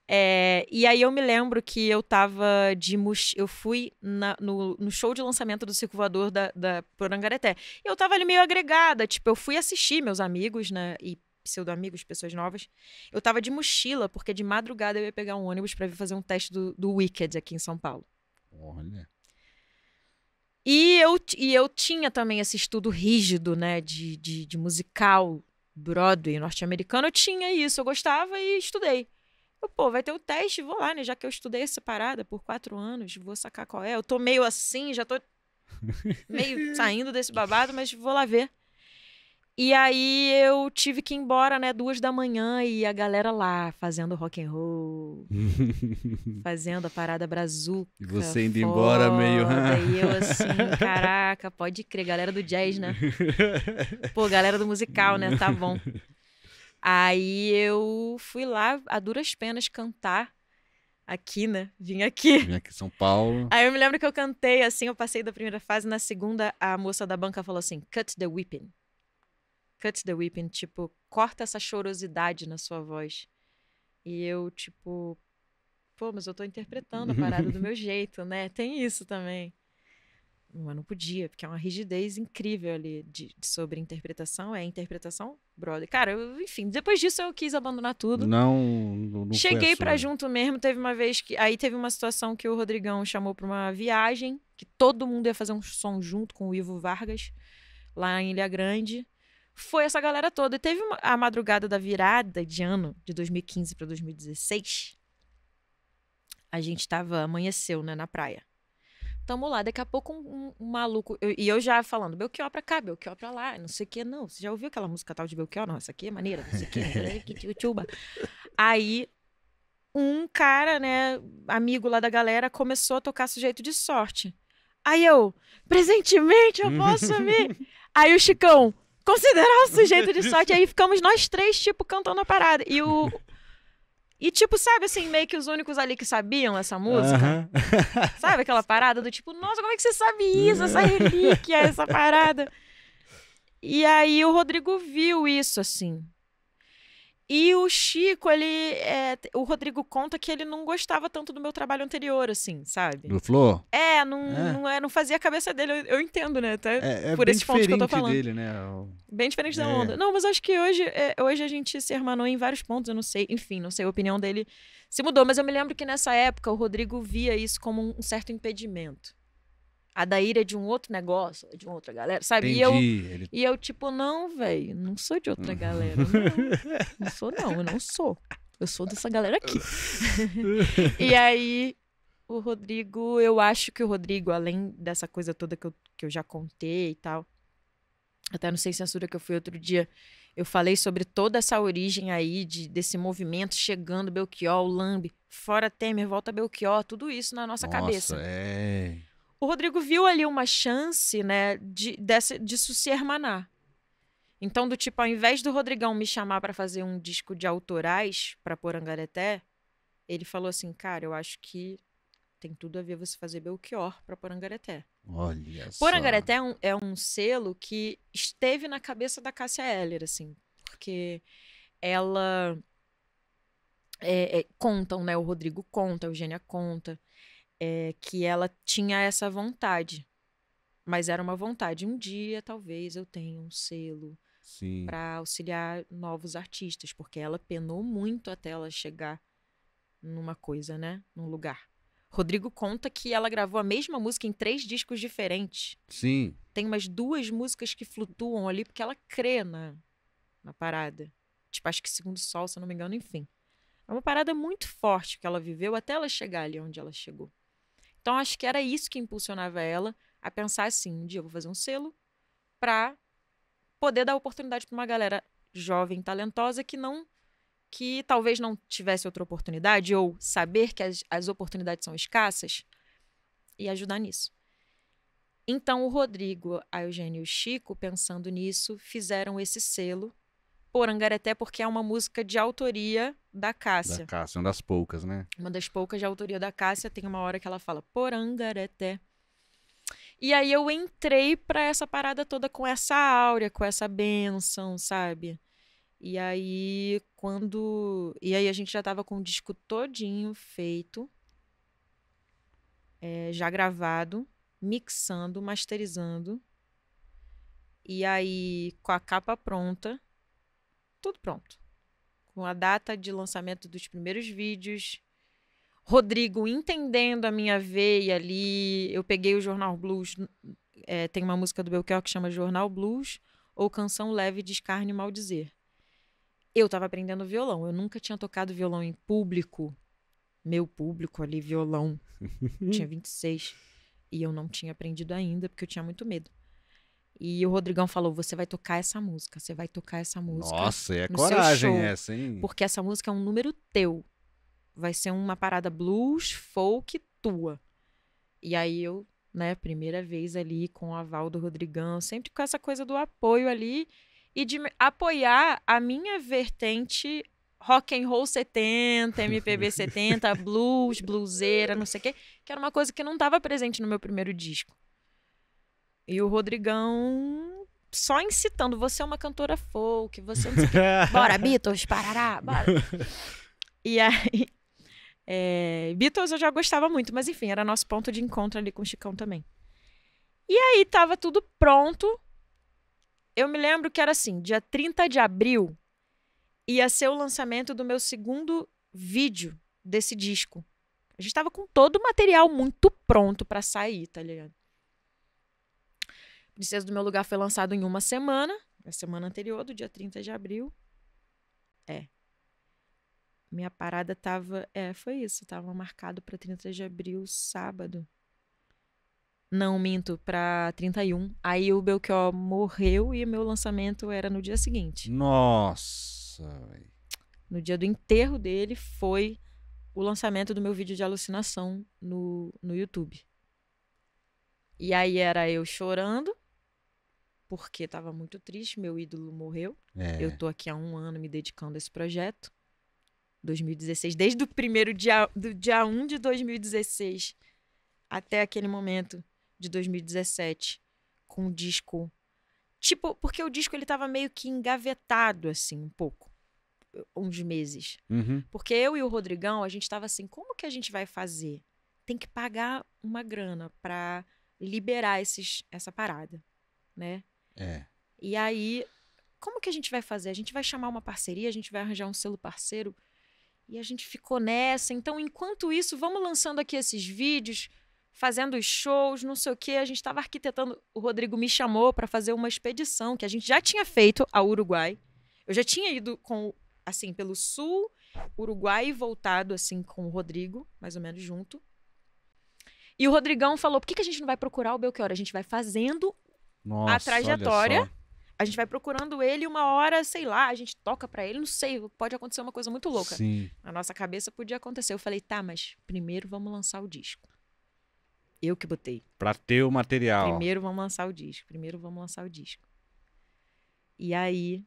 É, e aí eu me lembro que eu tava de moch... eu fui na, no, no, show de lançamento do Circo Voador da, da Porangareté. E eu tava ali meio agregada, tipo, eu fui assistir meus amigos, né, e pseudo-amigos, pessoas novas. Eu tava de mochila, porque de madrugada eu ia pegar um ônibus para vir fazer um teste do, do Wicked aqui em São Paulo. Olha. E eu, e eu tinha também esse estudo rígido, né, de, de, de musical Broadway norte-americano. Eu tinha isso, eu gostava e estudei. Eu, pô, vai ter o teste, vou lá, né, já que eu estudei essa parada por quatro anos, vou sacar qual é. Eu tô meio assim, já tô meio saindo desse babado, mas vou lá ver. E aí eu tive que ir embora, né, duas da manhã e a galera lá fazendo rock and roll, fazendo a parada brazuca. E você indo foda, embora meio. e eu assim, caraca, pode crer, galera do jazz, né? Pô, galera do musical, né? Tá bom. Aí eu fui lá a duras penas cantar aqui, né? Vim aqui. Vim aqui São Paulo. Aí eu me lembro que eu cantei assim, eu passei da primeira fase, na segunda a moça da banca falou assim: "Cut the whipping" cut the weeping, tipo, corta essa chorosidade na sua voz. E eu, tipo, pô, mas eu tô interpretando a parada do meu jeito, né? Tem isso também. Mas não podia, porque é uma rigidez incrível ali de, de sobre interpretação. É interpretação, brother. Cara, eu, enfim, depois disso eu quis abandonar tudo. Não, não Cheguei para junto mesmo. Teve uma vez que. Aí teve uma situação que o Rodrigão chamou pra uma viagem, que todo mundo ia fazer um som junto com o Ivo Vargas, lá em Ilha Grande foi essa galera toda. E teve uma, a madrugada da virada de ano, de 2015 para 2016. A gente tava, amanheceu, né, na praia. Tamo lá, daqui a pouco um, um, um maluco. Eu, e eu já falando, Belchior pra cá, Belchior pra lá, não sei o que, não. Você já ouviu aquela música tal de Belchior? Não, essa aqui é maneira, não sei o que, tchuba. Aí um cara, né, amigo lá da galera, começou a tocar sujeito de sorte. Aí eu, presentemente eu posso vir. Aí o Chicão, considerar o sujeito de sorte. aí ficamos nós três, tipo, cantando a parada. E o. E, tipo, sabe assim, meio que os únicos ali que sabiam essa música? Uhum. Sabe aquela parada do tipo, nossa, como é que você sabe isso? Essa relíquia, essa parada. E aí o Rodrigo viu isso, assim. E o Chico, ele. É, o Rodrigo conta que ele não gostava tanto do meu trabalho anterior, assim, sabe? Do Flor? É, não, é. Não, é, não fazia a cabeça dele. Eu, eu entendo, né? Até é, é por esse ponto que eu tô falando. Dele, né? O... Bem diferente da é. onda. Não, mas acho que hoje, é, hoje a gente se hermanou em vários pontos, eu não sei. Enfim, não sei a opinião dele se mudou, mas eu me lembro que nessa época o Rodrigo via isso como um certo impedimento. A Daíra é de um outro negócio, é de outra galera, sabe? Entendi, e, eu, ele... e eu, tipo, não, velho, não sou de outra galera. Não, não sou, não, eu não sou. Eu sou dessa galera aqui. e aí, o Rodrigo, eu acho que o Rodrigo, além dessa coisa toda que eu, que eu já contei e tal, até no Sem Censura que eu fui outro dia, eu falei sobre toda essa origem aí de, desse movimento chegando, Belchior, o Lambe, fora Temer, volta Belchior, tudo isso na nossa, nossa cabeça. É. O Rodrigo viu ali uma chance, né, de, dessa, disso se hermanar. Então, do tipo, ao invés do Rodrigão me chamar para fazer um disco de autorais para Porangareté, ele falou assim, cara, eu acho que tem tudo a ver você fazer Belchior para Porangareté. Olha só. Porangareté é um, é um selo que esteve na cabeça da Cássia Heller, assim, porque ela é, é, contam, né? O Rodrigo conta, a Eugênia conta, é, que ela tinha essa vontade. Mas era uma vontade. Um dia, talvez, eu tenha um selo para auxiliar novos artistas, porque ela penou muito até ela chegar numa coisa, né? Num lugar. Rodrigo conta que ela gravou a mesma música em três discos diferentes. Sim. Tem umas duas músicas que flutuam ali, porque ela crê na, na parada. Tipo, acho que Segundo Sol, se eu não me engano, enfim. É uma parada muito forte que ela viveu até ela chegar ali onde ela chegou. Então, acho que era isso que impulsionava ela a pensar assim: um dia eu vou fazer um selo para poder dar oportunidade para uma galera jovem, talentosa, que não. que talvez não tivesse outra oportunidade, ou saber que as, as oportunidades são escassas e ajudar nisso. Então, o Rodrigo, a Eugênia e o Chico, pensando nisso, fizeram esse selo Porangareté porque é uma música de autoria da Cássia. Da Cássia, uma das poucas, né? Uma das poucas de autoria da Cássia. Tem uma hora que ela fala Porangareté. E aí eu entrei pra essa parada toda com essa áurea, com essa benção, sabe? E aí, quando. E aí a gente já tava com o disco todinho feito, é, já gravado, mixando, masterizando. E aí, com a capa pronta, tudo pronto. Com a data de lançamento dos primeiros vídeos. Rodrigo entendendo a minha veia ali. Eu peguei o Jornal Blues. É, tem uma música do Belchior que chama Jornal Blues ou Canção Leve de Escarne e Maldizer. Eu estava aprendendo violão. Eu nunca tinha tocado violão em público. Meu público ali, violão. tinha 26. E eu não tinha aprendido ainda, porque eu tinha muito medo. E o Rodrigão falou: você vai tocar essa música, você vai tocar essa música. Nossa, é no coragem show, essa, hein? Porque essa música é um número teu. Vai ser uma parada blues, folk tua. E aí eu, né, primeira vez ali com o aval do Rodrigão, sempre com essa coisa do apoio ali e de apoiar a minha vertente rock and roll 70, MPB 70, blues, bluseira, não sei o quê, que era uma coisa que não estava presente no meu primeiro disco. E o Rodrigão só incitando, você é uma cantora folk, você não sei Bora, Beatles, parará, bora. E aí, é, Beatles eu já gostava muito, mas enfim, era nosso ponto de encontro ali com o Chicão também. E aí tava tudo pronto. Eu me lembro que era assim, dia 30 de abril ia ser o lançamento do meu segundo vídeo desse disco. A gente tava com todo o material muito pronto para sair, tá ligado? Princesa do Meu Lugar foi lançado em uma semana, na semana anterior, do dia 30 de abril. É. Minha parada tava. É, foi isso. Tava marcado para 30 de abril, sábado. Não, minto, pra 31. Aí o Belchior morreu e meu lançamento era no dia seguinte. Nossa, No dia do enterro dele foi o lançamento do meu vídeo de alucinação no, no YouTube. E aí era eu chorando, porque estava muito triste, meu ídolo morreu. É. Eu estou aqui há um ano me dedicando a esse projeto. 2016, desde o primeiro dia, do dia 1 de 2016 até aquele momento de 2017, com o disco. Tipo, porque o disco ele tava meio que engavetado, assim, um pouco. Uns meses. Uhum. Porque eu e o Rodrigão, a gente tava assim, como que a gente vai fazer? Tem que pagar uma grana para liberar esses, essa parada, né? É. E aí, como que a gente vai fazer? A gente vai chamar uma parceria, a gente vai arranjar um selo parceiro. E a gente ficou nessa. Então, enquanto isso, vamos lançando aqui esses vídeos, fazendo os shows, não sei o quê. A gente estava arquitetando. O Rodrigo me chamou para fazer uma expedição que a gente já tinha feito ao Uruguai. Eu já tinha ido com, assim, pelo sul, Uruguai e voltado, assim, com o Rodrigo, mais ou menos junto. E o Rodrigão falou: por que, que a gente não vai procurar o Belchior? A gente vai fazendo nossa, a trajetória. A gente vai procurando ele uma hora, sei lá, a gente toca para ele, não sei, pode acontecer uma coisa muito louca. Sim. Na nossa cabeça podia acontecer. Eu falei, tá, mas primeiro vamos lançar o disco. Eu que botei. Pra ter o material. Primeiro vamos lançar o disco. Primeiro vamos lançar o disco. E aí.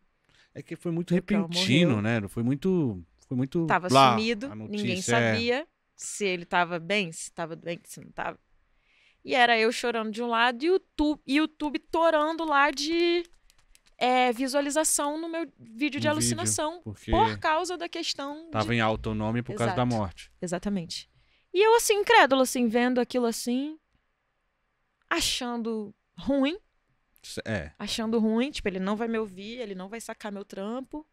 É que foi muito repentino, né? Foi muito. Foi muito. Tava sumido, ninguém é. sabia é... se ele tava bem, se tava doente, se não tava. E era eu chorando de um lado e o YouTube, YouTube torando lá de é, visualização no meu vídeo de um alucinação. Vídeo, por causa da questão. Tava de... em alto nome por Exato. causa da morte. Exatamente. E eu, assim, incrédulo, assim, vendo aquilo assim, achando ruim. É. Achando ruim, tipo, ele não vai me ouvir, ele não vai sacar meu trampo. O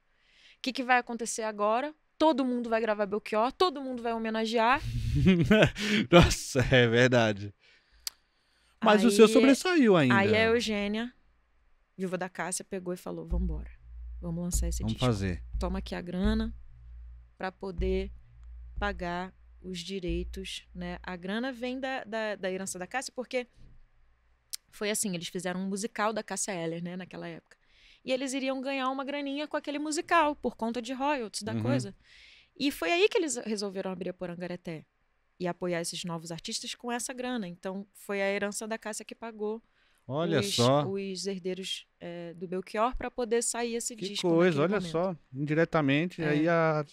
que, que vai acontecer agora? Todo mundo vai gravar Belchior, todo mundo vai homenagear. Nossa, é verdade. Mas aí, o seu sobressaiu ainda. Aí a Eugênia, viúva da Cássia, pegou e falou: vamos embora. Vamos lançar esse vamos disco. Vamos fazer. Toma aqui a grana para poder pagar os direitos, né? A grana vem da, da, da, herança da Cássia, porque foi assim, eles fizeram um musical da Cássia Eller, né, naquela época. E eles iriam ganhar uma graninha com aquele musical, por conta de royalties da uhum. coisa. E foi aí que eles resolveram abrir a Porangareté e apoiar esses novos artistas com essa grana. Então, foi a herança da Cássia que pagou Olha os, só. os herdeiros é, do Belchior para poder sair esse que disco. Que coisa, olha momento. só. Indiretamente, é. aí a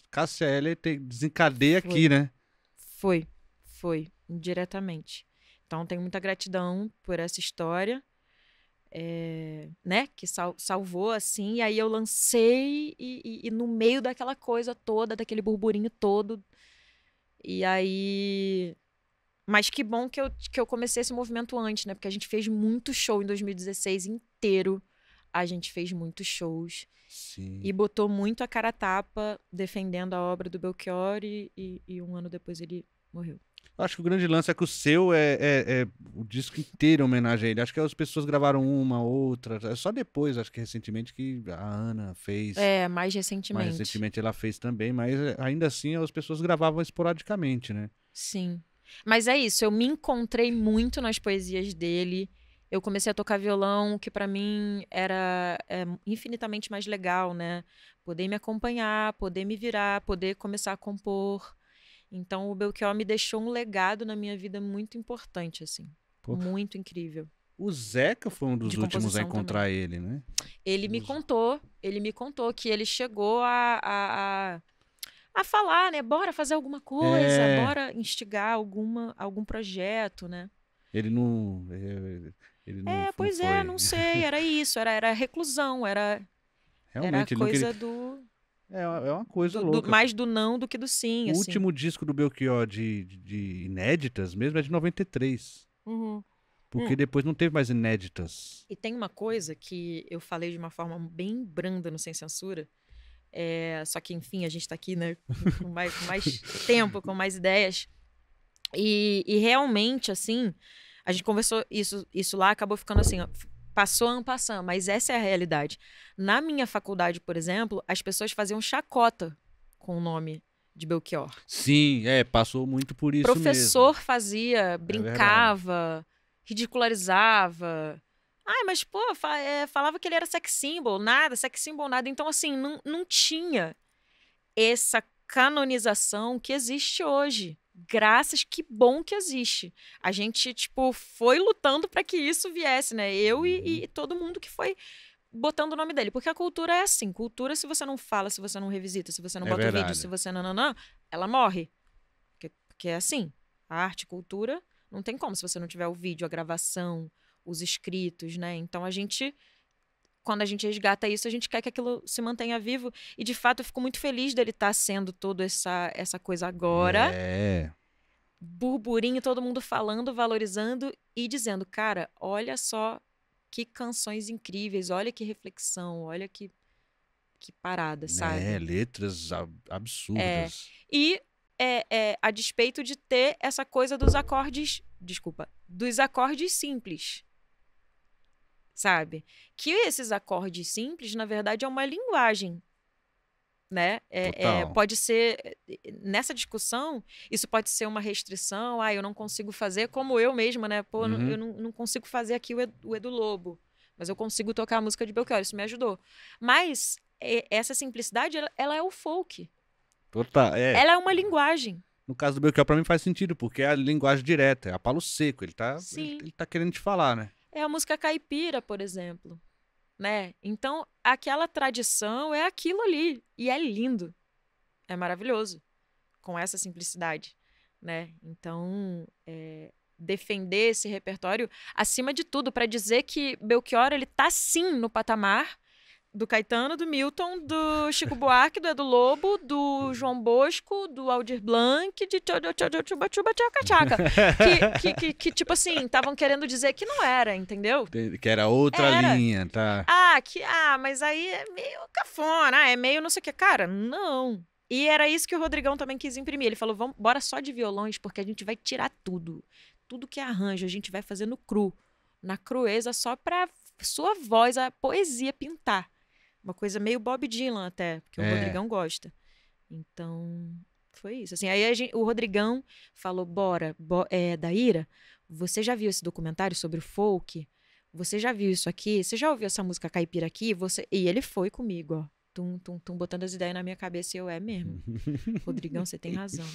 Heller desencadeia foi. aqui, né? Foi, foi, indiretamente. Então, tenho muita gratidão por essa história, é, né? Que sal, salvou, assim. E aí eu lancei, e, e, e no meio daquela coisa toda, daquele burburinho todo, e aí. Mas que bom que eu, que eu comecei esse movimento antes, né? Porque a gente fez muito show em 2016 inteiro. A gente fez muitos shows. Sim. E botou muito a cara tapa defendendo a obra do Belchior e, e, e um ano depois ele morreu. Acho que o grande lance é que o seu é, é, é o disco inteiro homenagem a ele. Acho que as pessoas gravaram uma, outra. É só depois, acho que recentemente, que a Ana fez. É, mais recentemente. Mais recentemente ela fez também, mas é, ainda assim as pessoas gravavam esporadicamente, né? Sim. Mas é isso, eu me encontrei muito nas poesias dele. Eu comecei a tocar violão, que para mim era é, infinitamente mais legal, né? Poder me acompanhar, poder me virar, poder começar a compor. Então o Belchior me deixou um legado na minha vida muito importante, assim. Pô. Muito incrível. O Zeca foi um dos de últimos a encontrar também. ele, né? Ele me contou, ele me contou que ele chegou a, a, a, a falar, né? Bora fazer alguma coisa, é... bora instigar alguma, algum projeto, né? Ele não. É, ele, não é, pois é, foi. é, não sei, era isso, era, era reclusão, era. Realmente, era coisa do. É, é uma coisa do, louca. Do, mais do não do que do sim. O assim. último disco do Belchior de, de, de inéditas mesmo é de 93. Uhum. Porque hum. depois não teve mais inéditas. E tem uma coisa que eu falei de uma forma bem branda no Sem Censura. É, só que, enfim, a gente está aqui, né? Com mais, mais tempo, com mais ideias. E, e realmente, assim, a gente conversou isso, isso lá, acabou ficando assim, passou ano passando, mas essa é a realidade. Na minha faculdade, por exemplo, as pessoas faziam chacota com o nome de Belchior. Sim, é, passou muito por isso Professor mesmo. fazia, é brincava, é ridicularizava. Ai, mas pô, é, falava que ele era sex symbol, nada, sex symbol, nada. Então, assim, não tinha essa canonização que existe hoje graças, que bom que existe. A gente, tipo, foi lutando para que isso viesse, né? Eu e, e uhum. todo mundo que foi botando o nome dele. Porque a cultura é assim. Cultura, se você não fala, se você não revisita, se você não é bota verdade. vídeo, se você não, não, não, ela morre. Porque, é assim. A arte, cultura, não tem como se você não tiver o vídeo, a gravação, os escritos, né? Então a gente quando a gente resgata isso, a gente quer que aquilo se mantenha vivo. E de fato, eu fico muito feliz dele estar tá sendo toda essa, essa coisa agora. É. Burburinho, todo mundo falando, valorizando e dizendo, cara, olha só que canções incríveis, olha que reflexão, olha que, que parada, né, sabe? É, letras absurdas. É. E é, é, a despeito de ter essa coisa dos acordes, desculpa, dos acordes simples sabe? Que esses acordes simples, na verdade, é uma linguagem. Né? É, é, pode ser, eh, eh, nessa discussão, isso pode ser uma restrição, ah, eu não consigo fazer, como eu mesma, né? Pô, uhum. eu não, não, consigo fazer aqui o Edu, o Edu Lobo, mas eu consigo tocar a música de Belchior, isso me ajudou. Mas eh, essa simplicidade, ela, ela, é o folk. Total, é. Ela é uma linguagem. No caso do Belchior, para mim faz sentido, porque é a linguagem direta, é a palo seco, ele tá, ele, ele tá querendo te falar, né? é a música caipira, por exemplo, né? Então, aquela tradição é aquilo ali e é lindo. É maravilhoso com essa simplicidade, né? Então, é, defender esse repertório acima de tudo para dizer que Belchior ele tá sim no patamar do Caetano, do Milton, do Chico Buarque, do Edu Lobo, do João Bosco, do Aldir Blanc, de Tchuba Tchuba Tchaca que, que, que, tipo assim, estavam querendo dizer que não era, entendeu? Que era outra era. linha, tá? Ah, que, ah, mas aí é meio cafona, é meio não sei o que. Cara, não. E era isso que o Rodrigão também quis imprimir. Ele falou: vamos, bora só de violões, porque a gente vai tirar tudo. Tudo que arranja, a gente vai fazer no cru, na crueza, só pra sua voz, a poesia pintar. Uma coisa meio Bob Dylan até, porque é. o Rodrigão gosta. Então, foi isso. Assim, aí gente, o Rodrigão falou: bora, bo, é, Daíra, você já viu esse documentário sobre o folk? Você já viu isso aqui? Você já ouviu essa música caipira aqui? Você... E ele foi comigo, ó tum, tum, tum, botando as ideias na minha cabeça e eu é mesmo. Rodrigão, você tem razão.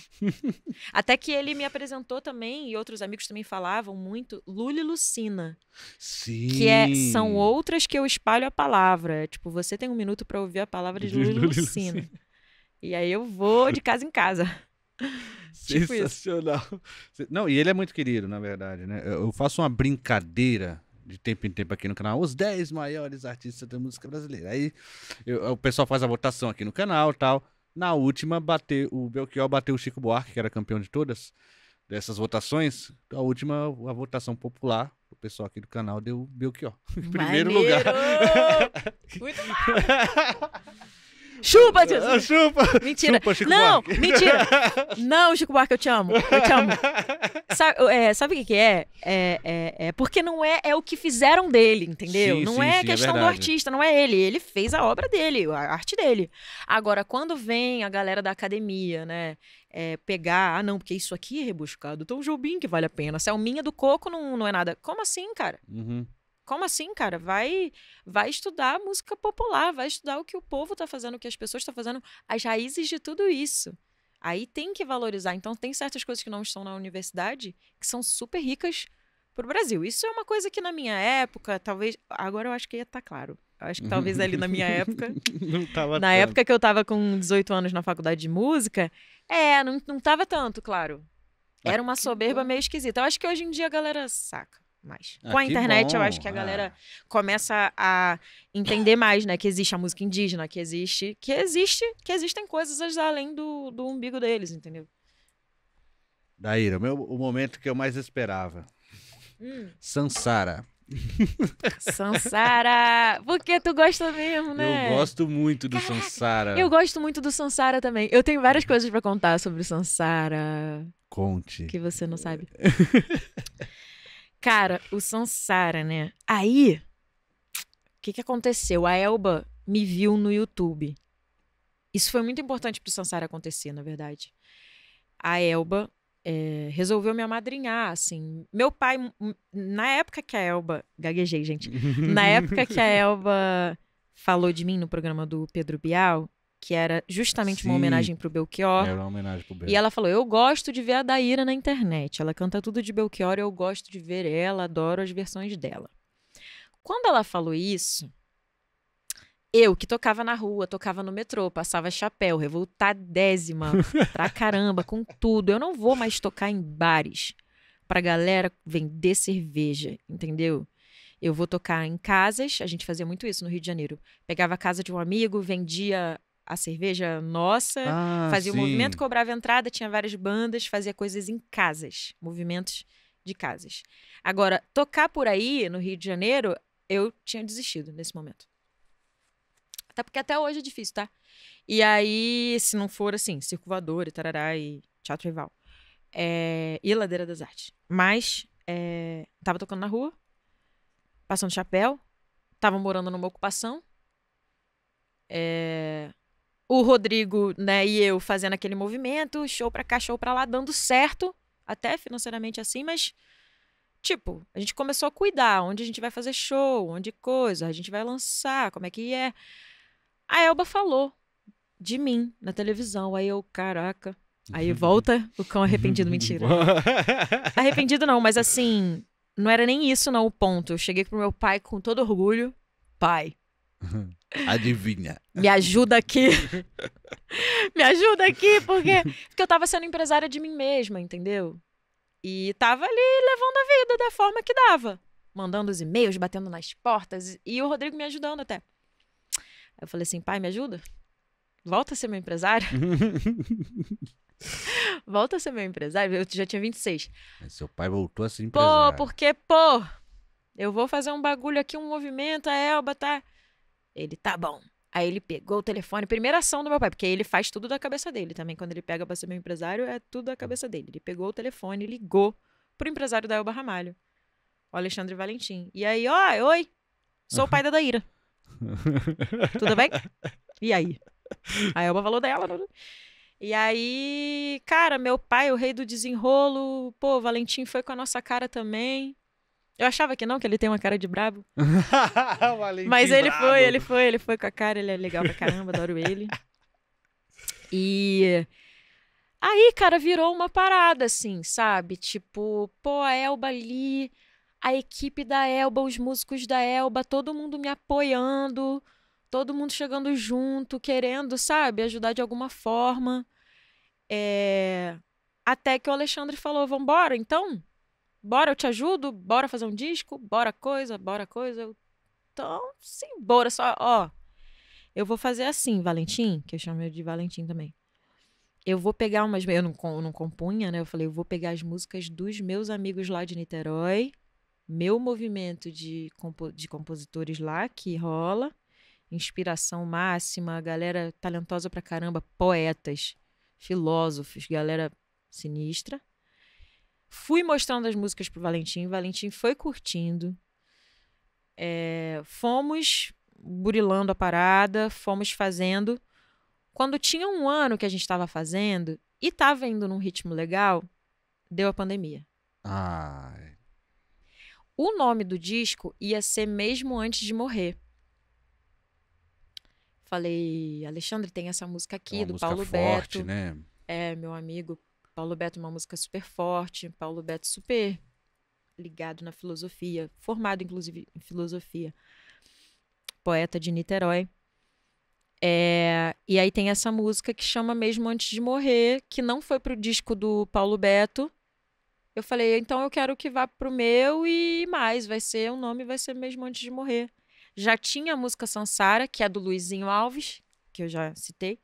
Até que ele me apresentou também, e outros amigos também falavam muito, Luli Lucina. Sim. Que é, são outras que eu espalho a palavra. Tipo, você tem um minuto para ouvir a palavra de Luli Lucina. Lucina. E aí eu vou de casa em casa. Tipo Sensacional. Tipo Não, e ele é muito querido, na verdade, né? Eu faço uma brincadeira de tempo em tempo aqui no canal, os 10 maiores artistas da música brasileira. Aí eu, o pessoal faz a votação aqui no canal tal. Na última, bateu, o Belchior bateu o Chico Buarque, que era campeão de todas dessas votações. A última, a votação popular, o pessoal aqui do canal deu o Belchior. Primeiro lugar. Muito bom! Chupa, ah, Jesus! Ah, chupa! Mentira! Chupa, Chico não, Buarque. mentira! Não, Chico Buarque, eu te amo. Eu te amo. Sabe, é, sabe o que, que é? É, é? é, Porque não é, é o que fizeram dele, entendeu? Sim, não sim, é sim, é questão do artista, não é ele. Ele fez a obra dele, a arte dele. Agora, quando vem a galera da academia, né? É, pegar, ah, não, porque isso aqui é rebuscado. Então, Jobim que vale a pena. Se é Minha do Coco não, não é nada. Como assim, cara? Uhum. Como assim, cara? Vai vai estudar música popular, vai estudar o que o povo está fazendo, o que as pessoas estão tá fazendo, as raízes de tudo isso. Aí tem que valorizar. Então, tem certas coisas que não estão na universidade que são super ricas para o Brasil. Isso é uma coisa que na minha época, talvez. Agora eu acho que ia estar tá claro. Eu acho que talvez ali na minha época. não tava Na tanto. época que eu estava com 18 anos na faculdade de música, é, não, não tanto, claro. É Era uma soberba meio esquisita. Eu acho que hoje em dia a galera saca mais. Ah, Com a internet, bom. eu acho que a ah. galera ah. começa a entender mais, né? Que existe a música indígena, que existe, que existe, que existem coisas além do, do umbigo deles, entendeu? Daíra, o, meu, o momento que eu mais esperava. Hum. Sansara. Sansara! Porque tu gosta mesmo, né? Eu gosto muito do Caraca, Sansara. Eu gosto muito do Sansara também. Eu tenho várias coisas para contar sobre o Sansara. Conte. Que você não sabe. Cara, o Sansara, né? Aí, o que, que aconteceu? A Elba me viu no YouTube. Isso foi muito importante pro Sansara acontecer, na verdade. A Elba é, resolveu me amadrinhar, assim. Meu pai, na época que a Elba. Gaguejei, gente. na época que a Elba falou de mim no programa do Pedro Bial, que era justamente Sim, uma homenagem pro Belchior. Era uma homenagem pro Belchior. E ela falou: Eu gosto de ver a Daíra na internet. Ela canta tudo de Belchior, eu gosto de ver ela, adoro as versões dela. Quando ela falou isso, eu que tocava na rua, tocava no metrô, passava chapéu, revoltadésima pra caramba, com tudo. Eu não vou mais tocar em bares pra galera vender cerveja, entendeu? Eu vou tocar em casas, a gente fazia muito isso no Rio de Janeiro. Pegava a casa de um amigo, vendia a cerveja nossa, ah, fazia sim. o movimento, cobrava entrada, tinha várias bandas, fazia coisas em casas, movimentos de casas. Agora, tocar por aí no Rio de Janeiro, eu tinha desistido nesse momento. Até porque até hoje é difícil, tá? E aí, se não for assim, circulador e tarará e teatro rival. É, e Ladeira das Artes. Mas é, tava tocando na rua, passando chapéu, tava morando numa ocupação. É, o Rodrigo, né, e eu fazendo aquele movimento, show pra cá, show pra lá, dando certo, até financeiramente assim, mas tipo, a gente começou a cuidar onde a gente vai fazer show, onde coisa, a gente vai lançar, como é que é. A Elba falou de mim na televisão. Aí eu, caraca. Aí volta o cão arrependido, mentira. arrependido não, mas assim, não era nem isso não o ponto. Eu cheguei pro meu pai com todo orgulho. Pai, Adivinha. Me ajuda aqui. Me ajuda aqui, porque, porque eu tava sendo empresária de mim mesma, entendeu? E tava ali levando a vida da forma que dava. Mandando os e-mails, batendo nas portas, e o Rodrigo me ajudando até. Eu falei assim, pai, me ajuda? Volta a ser meu empresário? Volta a ser meu empresário? Eu já tinha 26. Mas seu pai voltou a ser empresário. Pô, porque, pô, eu vou fazer um bagulho aqui, um movimento, a Elba tá ele, tá bom. Aí ele pegou o telefone, primeira ação do meu pai, porque ele faz tudo da cabeça dele também. Quando ele pega para ser meu empresário, é tudo da cabeça dele. Ele pegou o telefone, ligou pro empresário da Elba Ramalho, o Alexandre Valentim. E aí, ó, oi, sou o pai da Daíra. tudo bem? E aí? A Elba falou dela. E aí, cara, meu pai, o rei do desenrolo, pô, o Valentim foi com a nossa cara também. Eu achava que não, que ele tem uma cara de brabo. Mas ele brabo. foi, ele foi, ele foi com a cara, ele é legal pra caramba, adoro ele. E aí, cara, virou uma parada, assim, sabe? Tipo, pô, a Elba ali, a equipe da Elba, os músicos da Elba, todo mundo me apoiando, todo mundo chegando junto, querendo, sabe, ajudar de alguma forma. É... Até que o Alexandre falou: vambora, então? bora eu te ajudo, bora fazer um disco, bora coisa, bora coisa. Eu, então, sim, bora só, ó. Eu vou fazer assim, Valentim, que eu chamo ele de Valentim também. Eu vou pegar umas. Eu não, eu não compunha, né? Eu falei, eu vou pegar as músicas dos meus amigos lá de Niterói, meu movimento de, compo, de compositores lá que rola, inspiração máxima, galera talentosa pra caramba, poetas, filósofos, galera sinistra. Fui mostrando as músicas pro Valentim, Valentim foi curtindo. É, fomos burilando a parada, fomos fazendo. Quando tinha um ano que a gente estava fazendo e estava indo num ritmo legal, deu a pandemia. Ai. O nome do disco ia ser mesmo antes de morrer. Falei, Alexandre, tem essa música aqui Uma do música Paulo forte, Beto. Né? É, meu amigo Paulo Beto é uma música super forte, Paulo Beto super ligado na filosofia, formado inclusive em filosofia, poeta de Niterói. É, e aí tem essa música que chama Mesmo Antes de Morrer, que não foi pro disco do Paulo Beto. Eu falei, então eu quero que vá pro meu e mais, vai ser, o nome vai ser Mesmo Antes de Morrer. Já tinha a música Sansara, que é do Luizinho Alves, que eu já citei,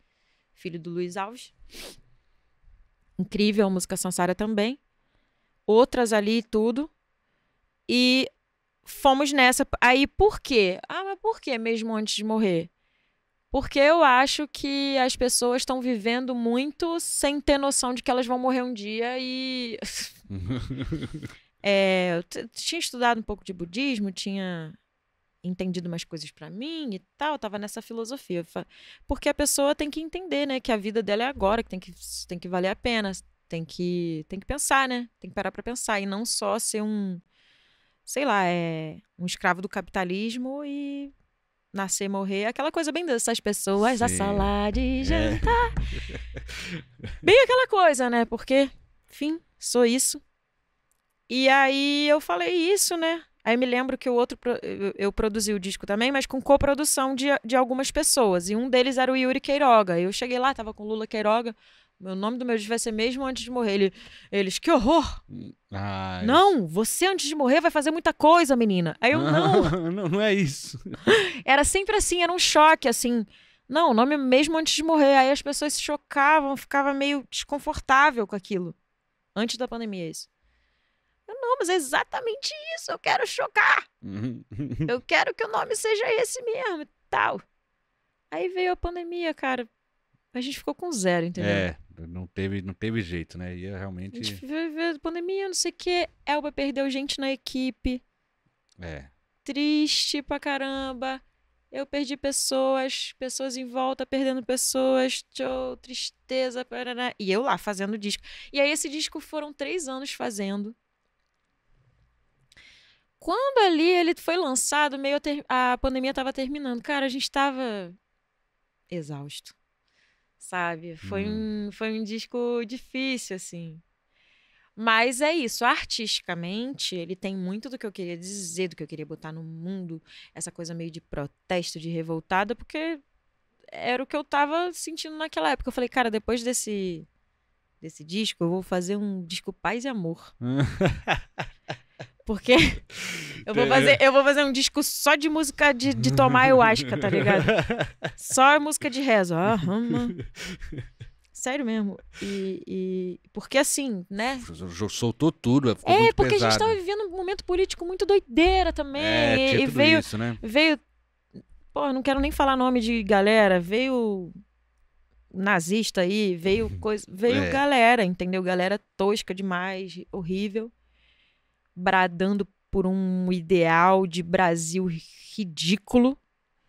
filho do Luiz Alves incrível, música Sansara também. Outras ali e tudo. E fomos nessa. Aí por quê? Ah, mas por quê mesmo antes de morrer? Porque eu acho que as pessoas estão vivendo muito sem ter noção de que elas vão morrer um dia e. é, eu tinha estudado um pouco de budismo, tinha entendido umas coisas para mim e tal, tava nessa filosofia. Porque a pessoa tem que entender, né, que a vida dela é agora, que tem que, tem que valer a pena, tem que, tem que pensar, né? Tem que parar para pensar e não só ser um, sei lá, é um escravo do capitalismo e nascer, morrer, aquela coisa bem dessas pessoas, Sim. a sala de é. jantar. É. Bem aquela coisa, né? Porque, enfim, sou isso. E aí eu falei isso, né? Aí me lembro que o outro, eu produzi o disco também, mas com coprodução de, de algumas pessoas. E um deles era o Yuri Queiroga. Eu cheguei lá, tava com Lula Queiroga. O nome do meu disco vai ser mesmo antes de morrer. Ele, eles, que horror! Ai. Não, você antes de morrer vai fazer muita coisa, menina. Aí eu, não. não, não é isso. Era sempre assim, era um choque, assim. Não, o nome é mesmo antes de morrer. Aí as pessoas se chocavam, ficava meio desconfortável com aquilo. Antes da pandemia, é isso. Eu, não, mas é exatamente isso. Eu quero chocar. Uhum. eu quero que o nome seja esse mesmo tal. Aí veio a pandemia, cara. A gente ficou com zero, entendeu? É, não teve, não teve jeito, né? Ia é realmente. A gente veio a pandemia, não sei o quê. Elba perdeu gente na equipe. É. Triste pra caramba. Eu perdi pessoas, pessoas em volta perdendo pessoas, tchau, tristeza, parará. e eu lá fazendo disco. E aí esse disco foram três anos fazendo. Quando ali ele foi lançado, meio a, ter... a pandemia estava terminando. Cara, a gente estava exausto, sabe? Foi, uhum. um, foi um disco difícil, assim. Mas é isso, artisticamente, ele tem muito do que eu queria dizer, do que eu queria botar no mundo, essa coisa meio de protesto, de revoltada, porque era o que eu tava sentindo naquela época. Eu falei, cara, depois desse desse disco, eu vou fazer um disco Paz e Amor. Porque eu vou fazer, eu vou fazer um disco só de música de, de tomar ayahuasca, tá ligado? Só música de rezo. Aham. Sério mesmo. E, e, Porque assim, né? Soltou tudo. Ficou é, porque pesado. a gente tava tá vivendo um momento político muito doideira também. É, e veio. Isso, né? Veio. Pô, não quero nem falar nome de galera. Veio nazista aí, veio coisa. Veio é. galera, entendeu? Galera tosca demais, horrível bradando por um ideal de Brasil ridículo.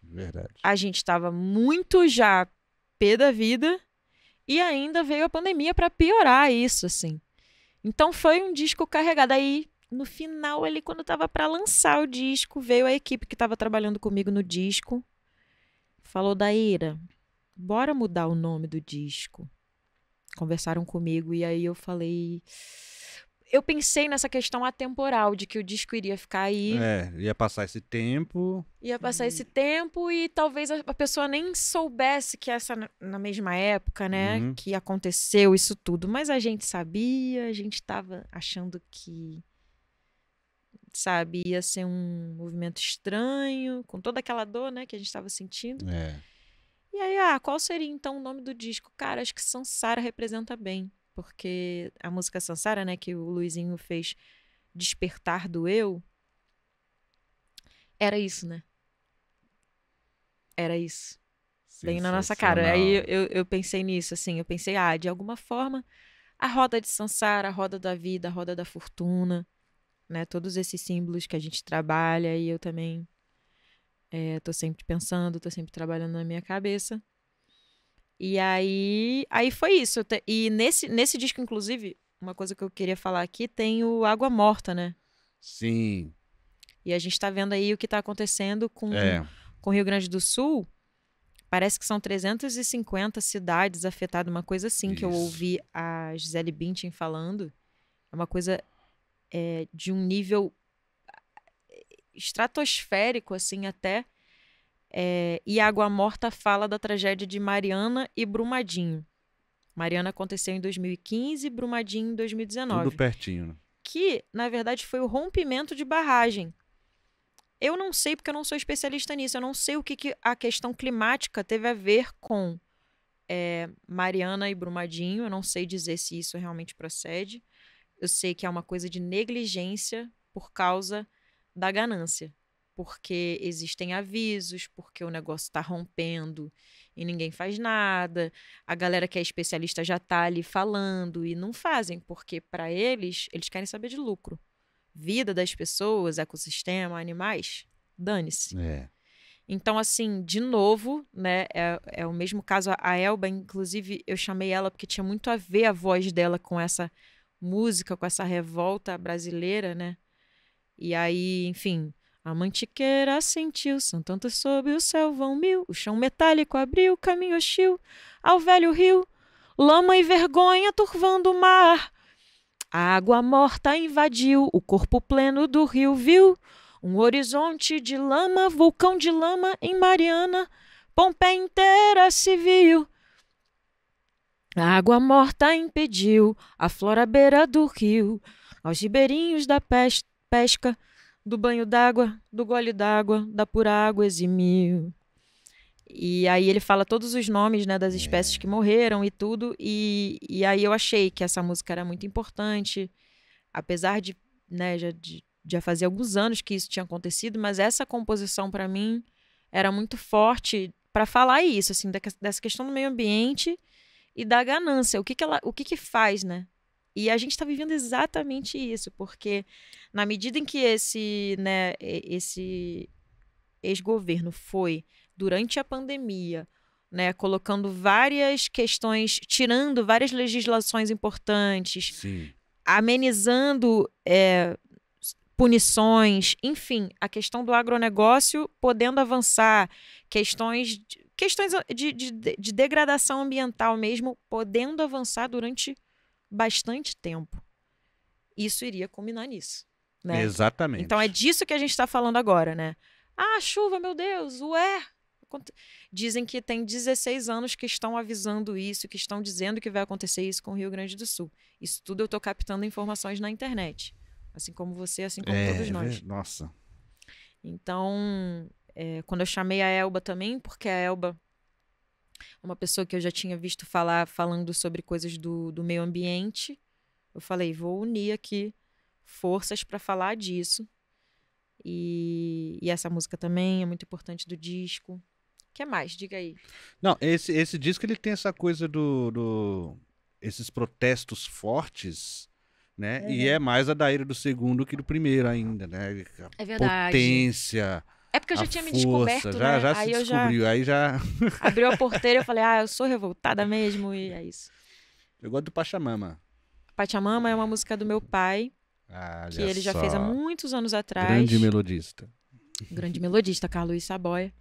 Verdade. A gente estava muito já pé da vida e ainda veio a pandemia para piorar isso, assim. Então foi um disco carregado. Aí, no final, ele, quando estava para lançar o disco, veio a equipe que estava trabalhando comigo no disco. Falou, Daíra, bora mudar o nome do disco. Conversaram comigo e aí eu falei eu pensei nessa questão atemporal, de que o disco iria ficar aí. É, ia passar esse tempo. Ia passar uhum. esse tempo e talvez a, pessoa nem soubesse que essa, na mesma época, né, uhum. que aconteceu isso tudo. Mas a gente sabia, a gente estava achando que, sabe, ia ser um movimento estranho, com toda aquela dor, né, que a gente estava sentindo. É. E aí, ah, qual seria então o nome do disco? Cara, acho que Sansara representa bem. Porque a música Sansara, né, que o Luizinho fez despertar do eu, era isso, né? Era isso. Bem na nossa cara. Aí eu, eu, pensei nisso, assim, eu pensei, ah, de alguma forma, a roda de Sansara, a roda da vida, a roda da fortuna, né? Todos esses símbolos que a gente trabalha e eu também é, tô sempre pensando, tô sempre trabalhando na minha cabeça. E aí, aí foi isso. E nesse, nesse disco, inclusive, uma coisa que eu queria falar aqui, tem o Água Morta, né? Sim. E a gente está vendo aí o que está acontecendo com, é. com o Rio Grande do Sul. Parece que são 350 cidades afetadas, uma coisa assim Isso. que eu ouvi a Gisele Bündchen falando. É uma coisa é, de um nível eh, estratosférico, assim, até é, e Água Morta fala da tragédia de Mariana e Brumadinho. Mariana aconteceu em 2015, Brumadinho em 2019. Tudo pertinho, né? Que, na verdade, foi o rompimento de barragem. Eu não sei, porque eu não sou especialista nisso, eu não sei o que, que a questão climática teve a ver com é, Mariana e Brumadinho, eu não sei dizer se isso realmente procede. Eu sei que é uma coisa de negligência por causa da ganância porque existem avisos, porque o negócio está rompendo e ninguém faz nada. A galera que é especialista já está ali falando e não fazem, porque para eles, eles querem saber de lucro. Vida das pessoas, ecossistema, animais, dane-se. É. Então, assim, de novo, né? É, é, o mesmo caso. A Elba, inclusive, eu chamei ela porque tinha muito a ver a voz dela com essa música, com essa revolta brasileira, né? E aí, enfim, a mantiqueira sentiu, Santanto sob o céu vão mil, o chão metálico abriu, caminho hostil ao velho rio, lama e vergonha turvando o mar. A água morta invadiu o corpo pleno do rio, viu um horizonte de lama, vulcão de lama em Mariana, Pompeia inteira se viu. A água morta impediu a flora à beira do rio, aos ribeirinhos da pesca do banho d'água, do gole d'água, da pura água eximiu. E aí ele fala todos os nomes né, das espécies que é. morreram e tudo. E, e aí eu achei que essa música era muito importante, apesar de, né, já, de, já fazer alguns anos que isso tinha acontecido, mas essa composição para mim era muito forte para falar isso, assim, dessa questão do meio ambiente e da ganância. O que, que ela, o que, que faz, né, e a gente está vivendo exatamente isso, porque na medida em que esse, né, esse ex-governo foi durante a pandemia, né, colocando várias questões, tirando várias legislações importantes, Sim. amenizando é, punições, enfim, a questão do agronegócio podendo avançar, questões questões ah, de, de, de degradação ambiental mesmo podendo avançar durante bastante tempo, isso iria combinar nisso. Né? Exatamente. Então é disso que a gente está falando agora, né? Ah, chuva, meu Deus, ué. Dizem que tem 16 anos que estão avisando isso, que estão dizendo que vai acontecer isso com o Rio Grande do Sul. Isso tudo eu estou captando informações na internet. Assim como você, assim como é, todos é nós. Nossa. Então, é, quando eu chamei a Elba também, porque a Elba uma pessoa que eu já tinha visto falar, falando sobre coisas do, do meio ambiente. Eu falei, vou unir aqui forças para falar disso. E, e, essa música também é muito importante do disco. O que mais? Diga aí. Não, esse, esse disco ele tem essa coisa do, do esses protestos fortes, né? É. E uhum. é mais a da do segundo que do primeiro ainda, né? A é verdade. Potência. É porque eu já tinha força, me descoberto, já, né? Já aí se eu descobriu, já aí já... Abriu a porteira e falei, ah, eu sou revoltada mesmo e é isso. Eu gosto do Pachamama. Pachamama é uma música do meu pai, ah, que ele só. já fez há muitos anos atrás. Grande melodista. Grande melodista, Carlos Saboia.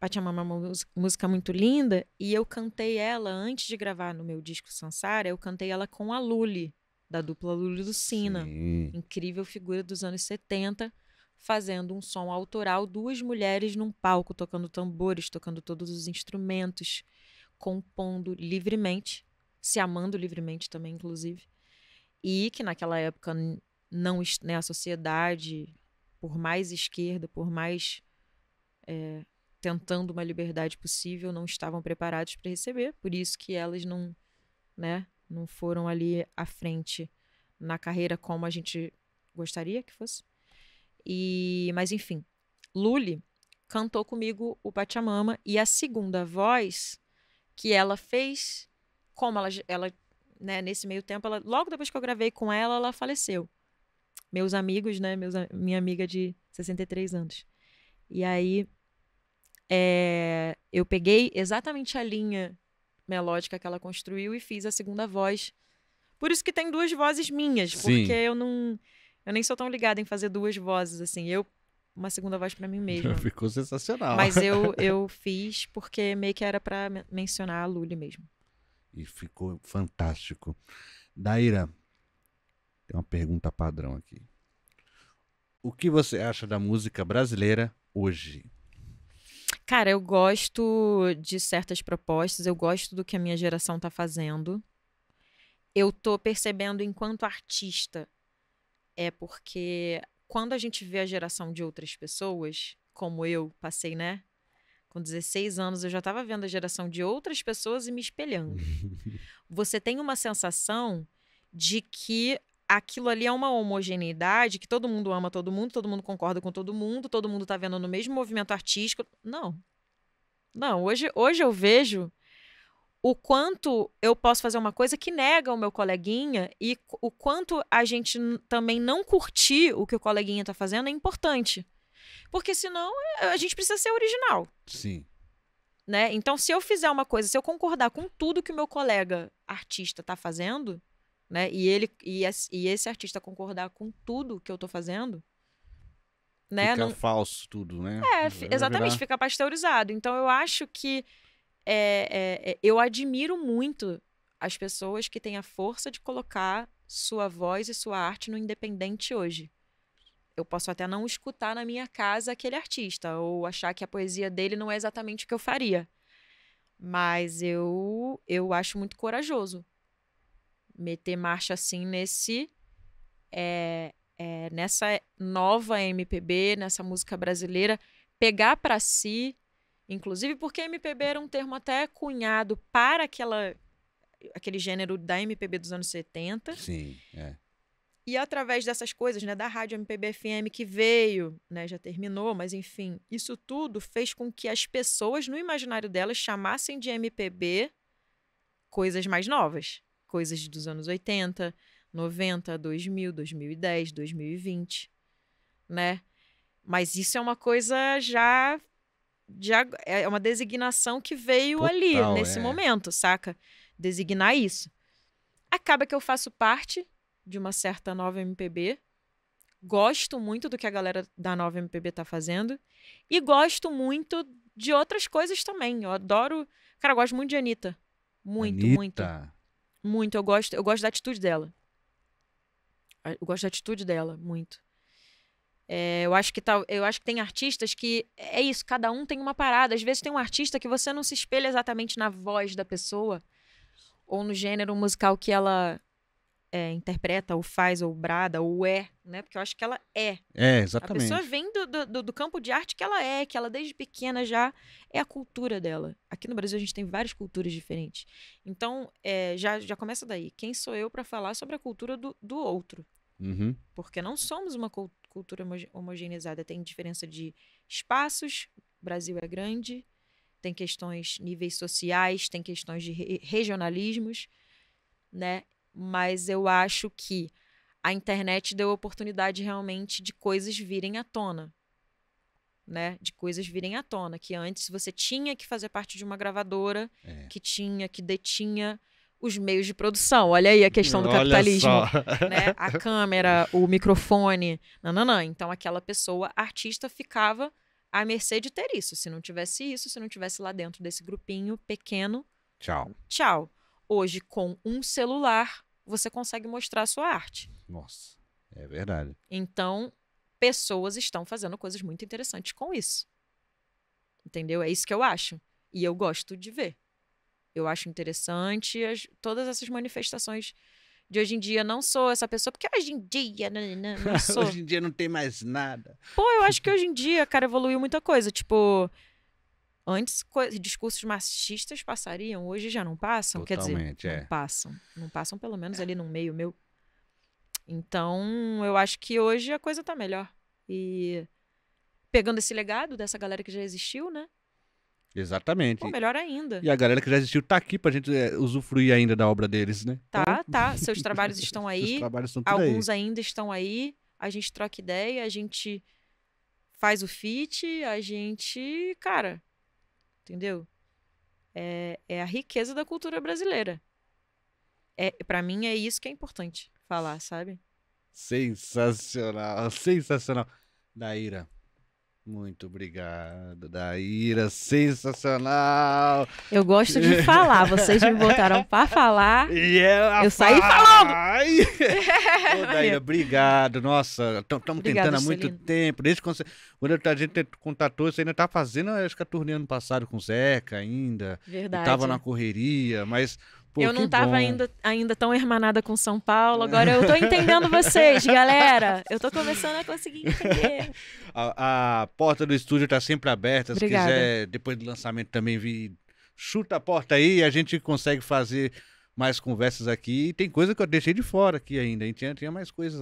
Pachamama é uma música muito linda e eu cantei ela antes de gravar no meu disco Sansara, eu cantei ela com a Luli, da dupla Luli Lucina. Incrível figura dos anos 70 fazendo um som autoral, duas mulheres num palco tocando tambores, tocando todos os instrumentos, compondo livremente, se amando livremente também, inclusive. E que naquela época não né, a sociedade, por mais esquerda, por mais é, tentando uma liberdade possível, não estavam preparados para receber. Por isso que elas não, né, não foram ali à frente na carreira como a gente gostaria que fosse. E, mas enfim, Lully cantou comigo o Pachamama e a segunda voz que ela fez, como ela, ela né, nesse meio tempo, ela, logo depois que eu gravei com ela, ela faleceu. Meus amigos, né, meus, minha amiga de 63 anos. E aí é, eu peguei exatamente a linha melódica que ela construiu e fiz a segunda voz. Por isso que tem duas vozes minhas, Sim. porque eu não eu nem sou tão ligada em fazer duas vozes, assim. Eu, uma segunda voz para mim mesmo. Ficou sensacional. Mas eu, eu fiz porque meio que era para mencionar a Lully mesmo. E ficou fantástico. Daíra, tem uma pergunta padrão aqui. O que você acha da música brasileira hoje? Cara, eu gosto de certas propostas, eu gosto do que a minha geração tá fazendo. Eu tô percebendo enquanto artista é porque quando a gente vê a geração de outras pessoas, como eu passei, né? Com 16 anos, eu já estava vendo a geração de outras pessoas e me espelhando. Você tem uma sensação de que aquilo ali é uma homogeneidade, que todo mundo ama todo mundo, todo mundo concorda com todo mundo, todo mundo está vendo no mesmo movimento artístico. Não. Não, hoje, hoje eu vejo o quanto eu posso fazer uma coisa que nega o meu coleguinha e o quanto a gente também não curtir o que o coleguinha está fazendo é importante. Porque senão é, a gente precisa ser original. Sim. Né? Então, se eu fizer uma coisa, se eu concordar com tudo que o meu colega artista está fazendo, né? E ele e, esse artista concordar com tudo que eu estou fazendo, né? Fica não... falso tudo, né? É, exatamente, virar... fica pasteurizado. Então eu acho que é, é, é, eu admiro muito as pessoas que têm a força de colocar sua voz e sua arte no independente hoje. Eu posso até não escutar na minha casa aquele artista ou achar que a poesia dele não é exatamente o que eu faria. Mas eu eu acho muito corajoso meter marcha assim nesse é, é, nessa nova MPB, nessa música brasileira, pegar para si Inclusive porque MPB era um termo até cunhado para aquela, aquele gênero da MPB dos anos 70. Sim, é. E através dessas coisas, né, da rádio MPB FM que veio, né, já terminou, mas enfim, isso tudo fez com que as pessoas no imaginário delas chamassem de MPB coisas mais novas, coisas dos anos 80, 90, 2000, 2010, 2020, né? Mas isso é uma coisa já de, é, é uma designação que veio Total, ali, nesse é. momento, saca? Designar isso. Acaba que eu faço parte de uma certa nova MPB. Gosto muito do que a galera da nova MPB tá fazendo. E gosto muito de outras coisas também. Eu adoro. Cara, eu gosto muito de Anitta. Muito, Anitta. muito. Muito. Eu gosto, eu gosto da atitude dela. Eu gosto da atitude dela, muito. É, eu, acho que tal, eu acho que tem artistas que é isso, cada um tem uma parada. Às vezes tem um artista que você não se espelha exatamente na voz da pessoa ou no gênero musical que ela é, interpreta, ou faz, ou brada, ou é, né? Porque eu acho que ela é. É, exatamente. A pessoa vem do, do, do, campo de arte que ela é, que ela desde pequena já é a cultura dela. Aqui no Brasil a gente tem várias culturas diferentes. Então, é, já, já começa daí. Quem sou eu para falar sobre a cultura do, do outro? Uhum. Porque não somos uma cultura homogeneizada tem diferença de espaços, o Brasil é grande, tem questões níveis sociais, tem questões de re regionalismos, né? Mas eu acho que a internet deu oportunidade realmente de coisas virem à tona, né? De coisas virem à tona, que antes você tinha que fazer parte de uma gravadora, é. que tinha, que detinha os meios de produção. Olha aí a questão do capitalismo. Né? A câmera, o microfone, não. Então, aquela pessoa, artista, ficava à mercê de ter isso. Se não tivesse isso, se não tivesse lá dentro desse grupinho pequeno. Tchau. Tchau. Hoje, com um celular, você consegue mostrar a sua arte. Nossa, é verdade. Então, pessoas estão fazendo coisas muito interessantes com isso. Entendeu? É isso que eu acho. E eu gosto de ver. Eu acho interessante as, todas essas manifestações de hoje em dia. Não sou essa pessoa, porque hoje em dia né, né, né, não, não, sou. hoje em dia não tem mais nada. Pô, eu acho que hoje em dia, cara, evoluiu muita coisa. Tipo, antes discursos machistas passariam, hoje já não passam. Totalmente, Quer dizer, é. não passam. Não passam, pelo menos é. ali no meio meu. Então, eu acho que hoje a coisa tá melhor. E pegando esse legado dessa galera que já existiu, né? Exatamente. ou melhor ainda. E a galera que já existiu tá aqui pra gente é, usufruir ainda da obra deles, né? Tá, então... tá. Seus trabalhos estão aí. Seus trabalhos estão Alguns aí. ainda estão aí. A gente troca ideia, a gente faz o fit, a gente, cara, entendeu? É, é a riqueza da cultura brasileira. É, para mim é isso que é importante falar, sabe? Sensacional, sensacional. Daíra, muito obrigado, Daíra, sensacional! Eu gosto de falar, vocês me botaram para falar. E ela eu saí falando! Ô, Daíra, obrigado. Nossa, estamos tentando há muito Celino. tempo. Desde quando, quando a gente contatou, você ainda tá fazendo, acho que a turnê ano passado com o Zeca ainda. Verdade. Estava na correria, mas Pô, eu não estava ainda, ainda tão hermanada com São Paulo, é. agora eu estou entendendo vocês, galera. Eu estou começando a conseguir entender. a, a, porta do estúdio está sempre aberta. Se Obrigada. quiser, depois do lançamento também vir, chuta a porta aí, a gente consegue fazer mais conversas aqui. E tem coisa que eu deixei de fora aqui ainda. A gente tinha, tinha mais coisas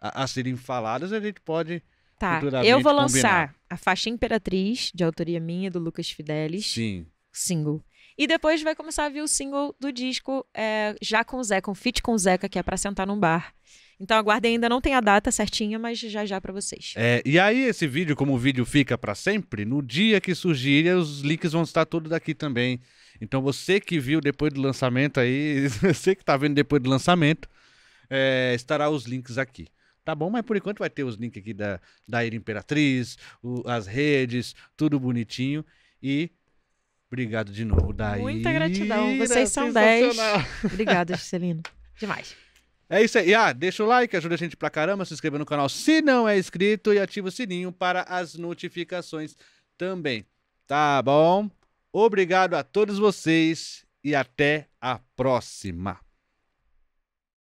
a, a serem faladas, a gente pode. Tá, eu vou lançar a faixa Imperatriz, de autoria minha, do Lucas Fidelis. Sim. Single. E depois vai começar a vir o single do disco é, já com o Zeca, um feat com o Zeca, que é para sentar num bar. Então aguardem, ainda não tem a data certinha, mas já já para vocês. É, e aí esse vídeo, como o vídeo fica para sempre, no dia que surgir, os links vão estar todos aqui também. Então você que viu depois do lançamento aí, você que tá vendo depois do lançamento, é, estará os links aqui. Tá bom, mas por enquanto vai ter os links aqui da, da Imperatriz, o, as redes, tudo bonitinho. E Obrigado de novo, Daí. Muita gratidão. Vocês são 10. Obrigada, Juscelino. Demais. É isso aí. Ah, deixa o like, ajuda a gente pra caramba, se inscreva no canal se não é inscrito e ativa o sininho para as notificações também. Tá bom? Obrigado a todos vocês e até a próxima.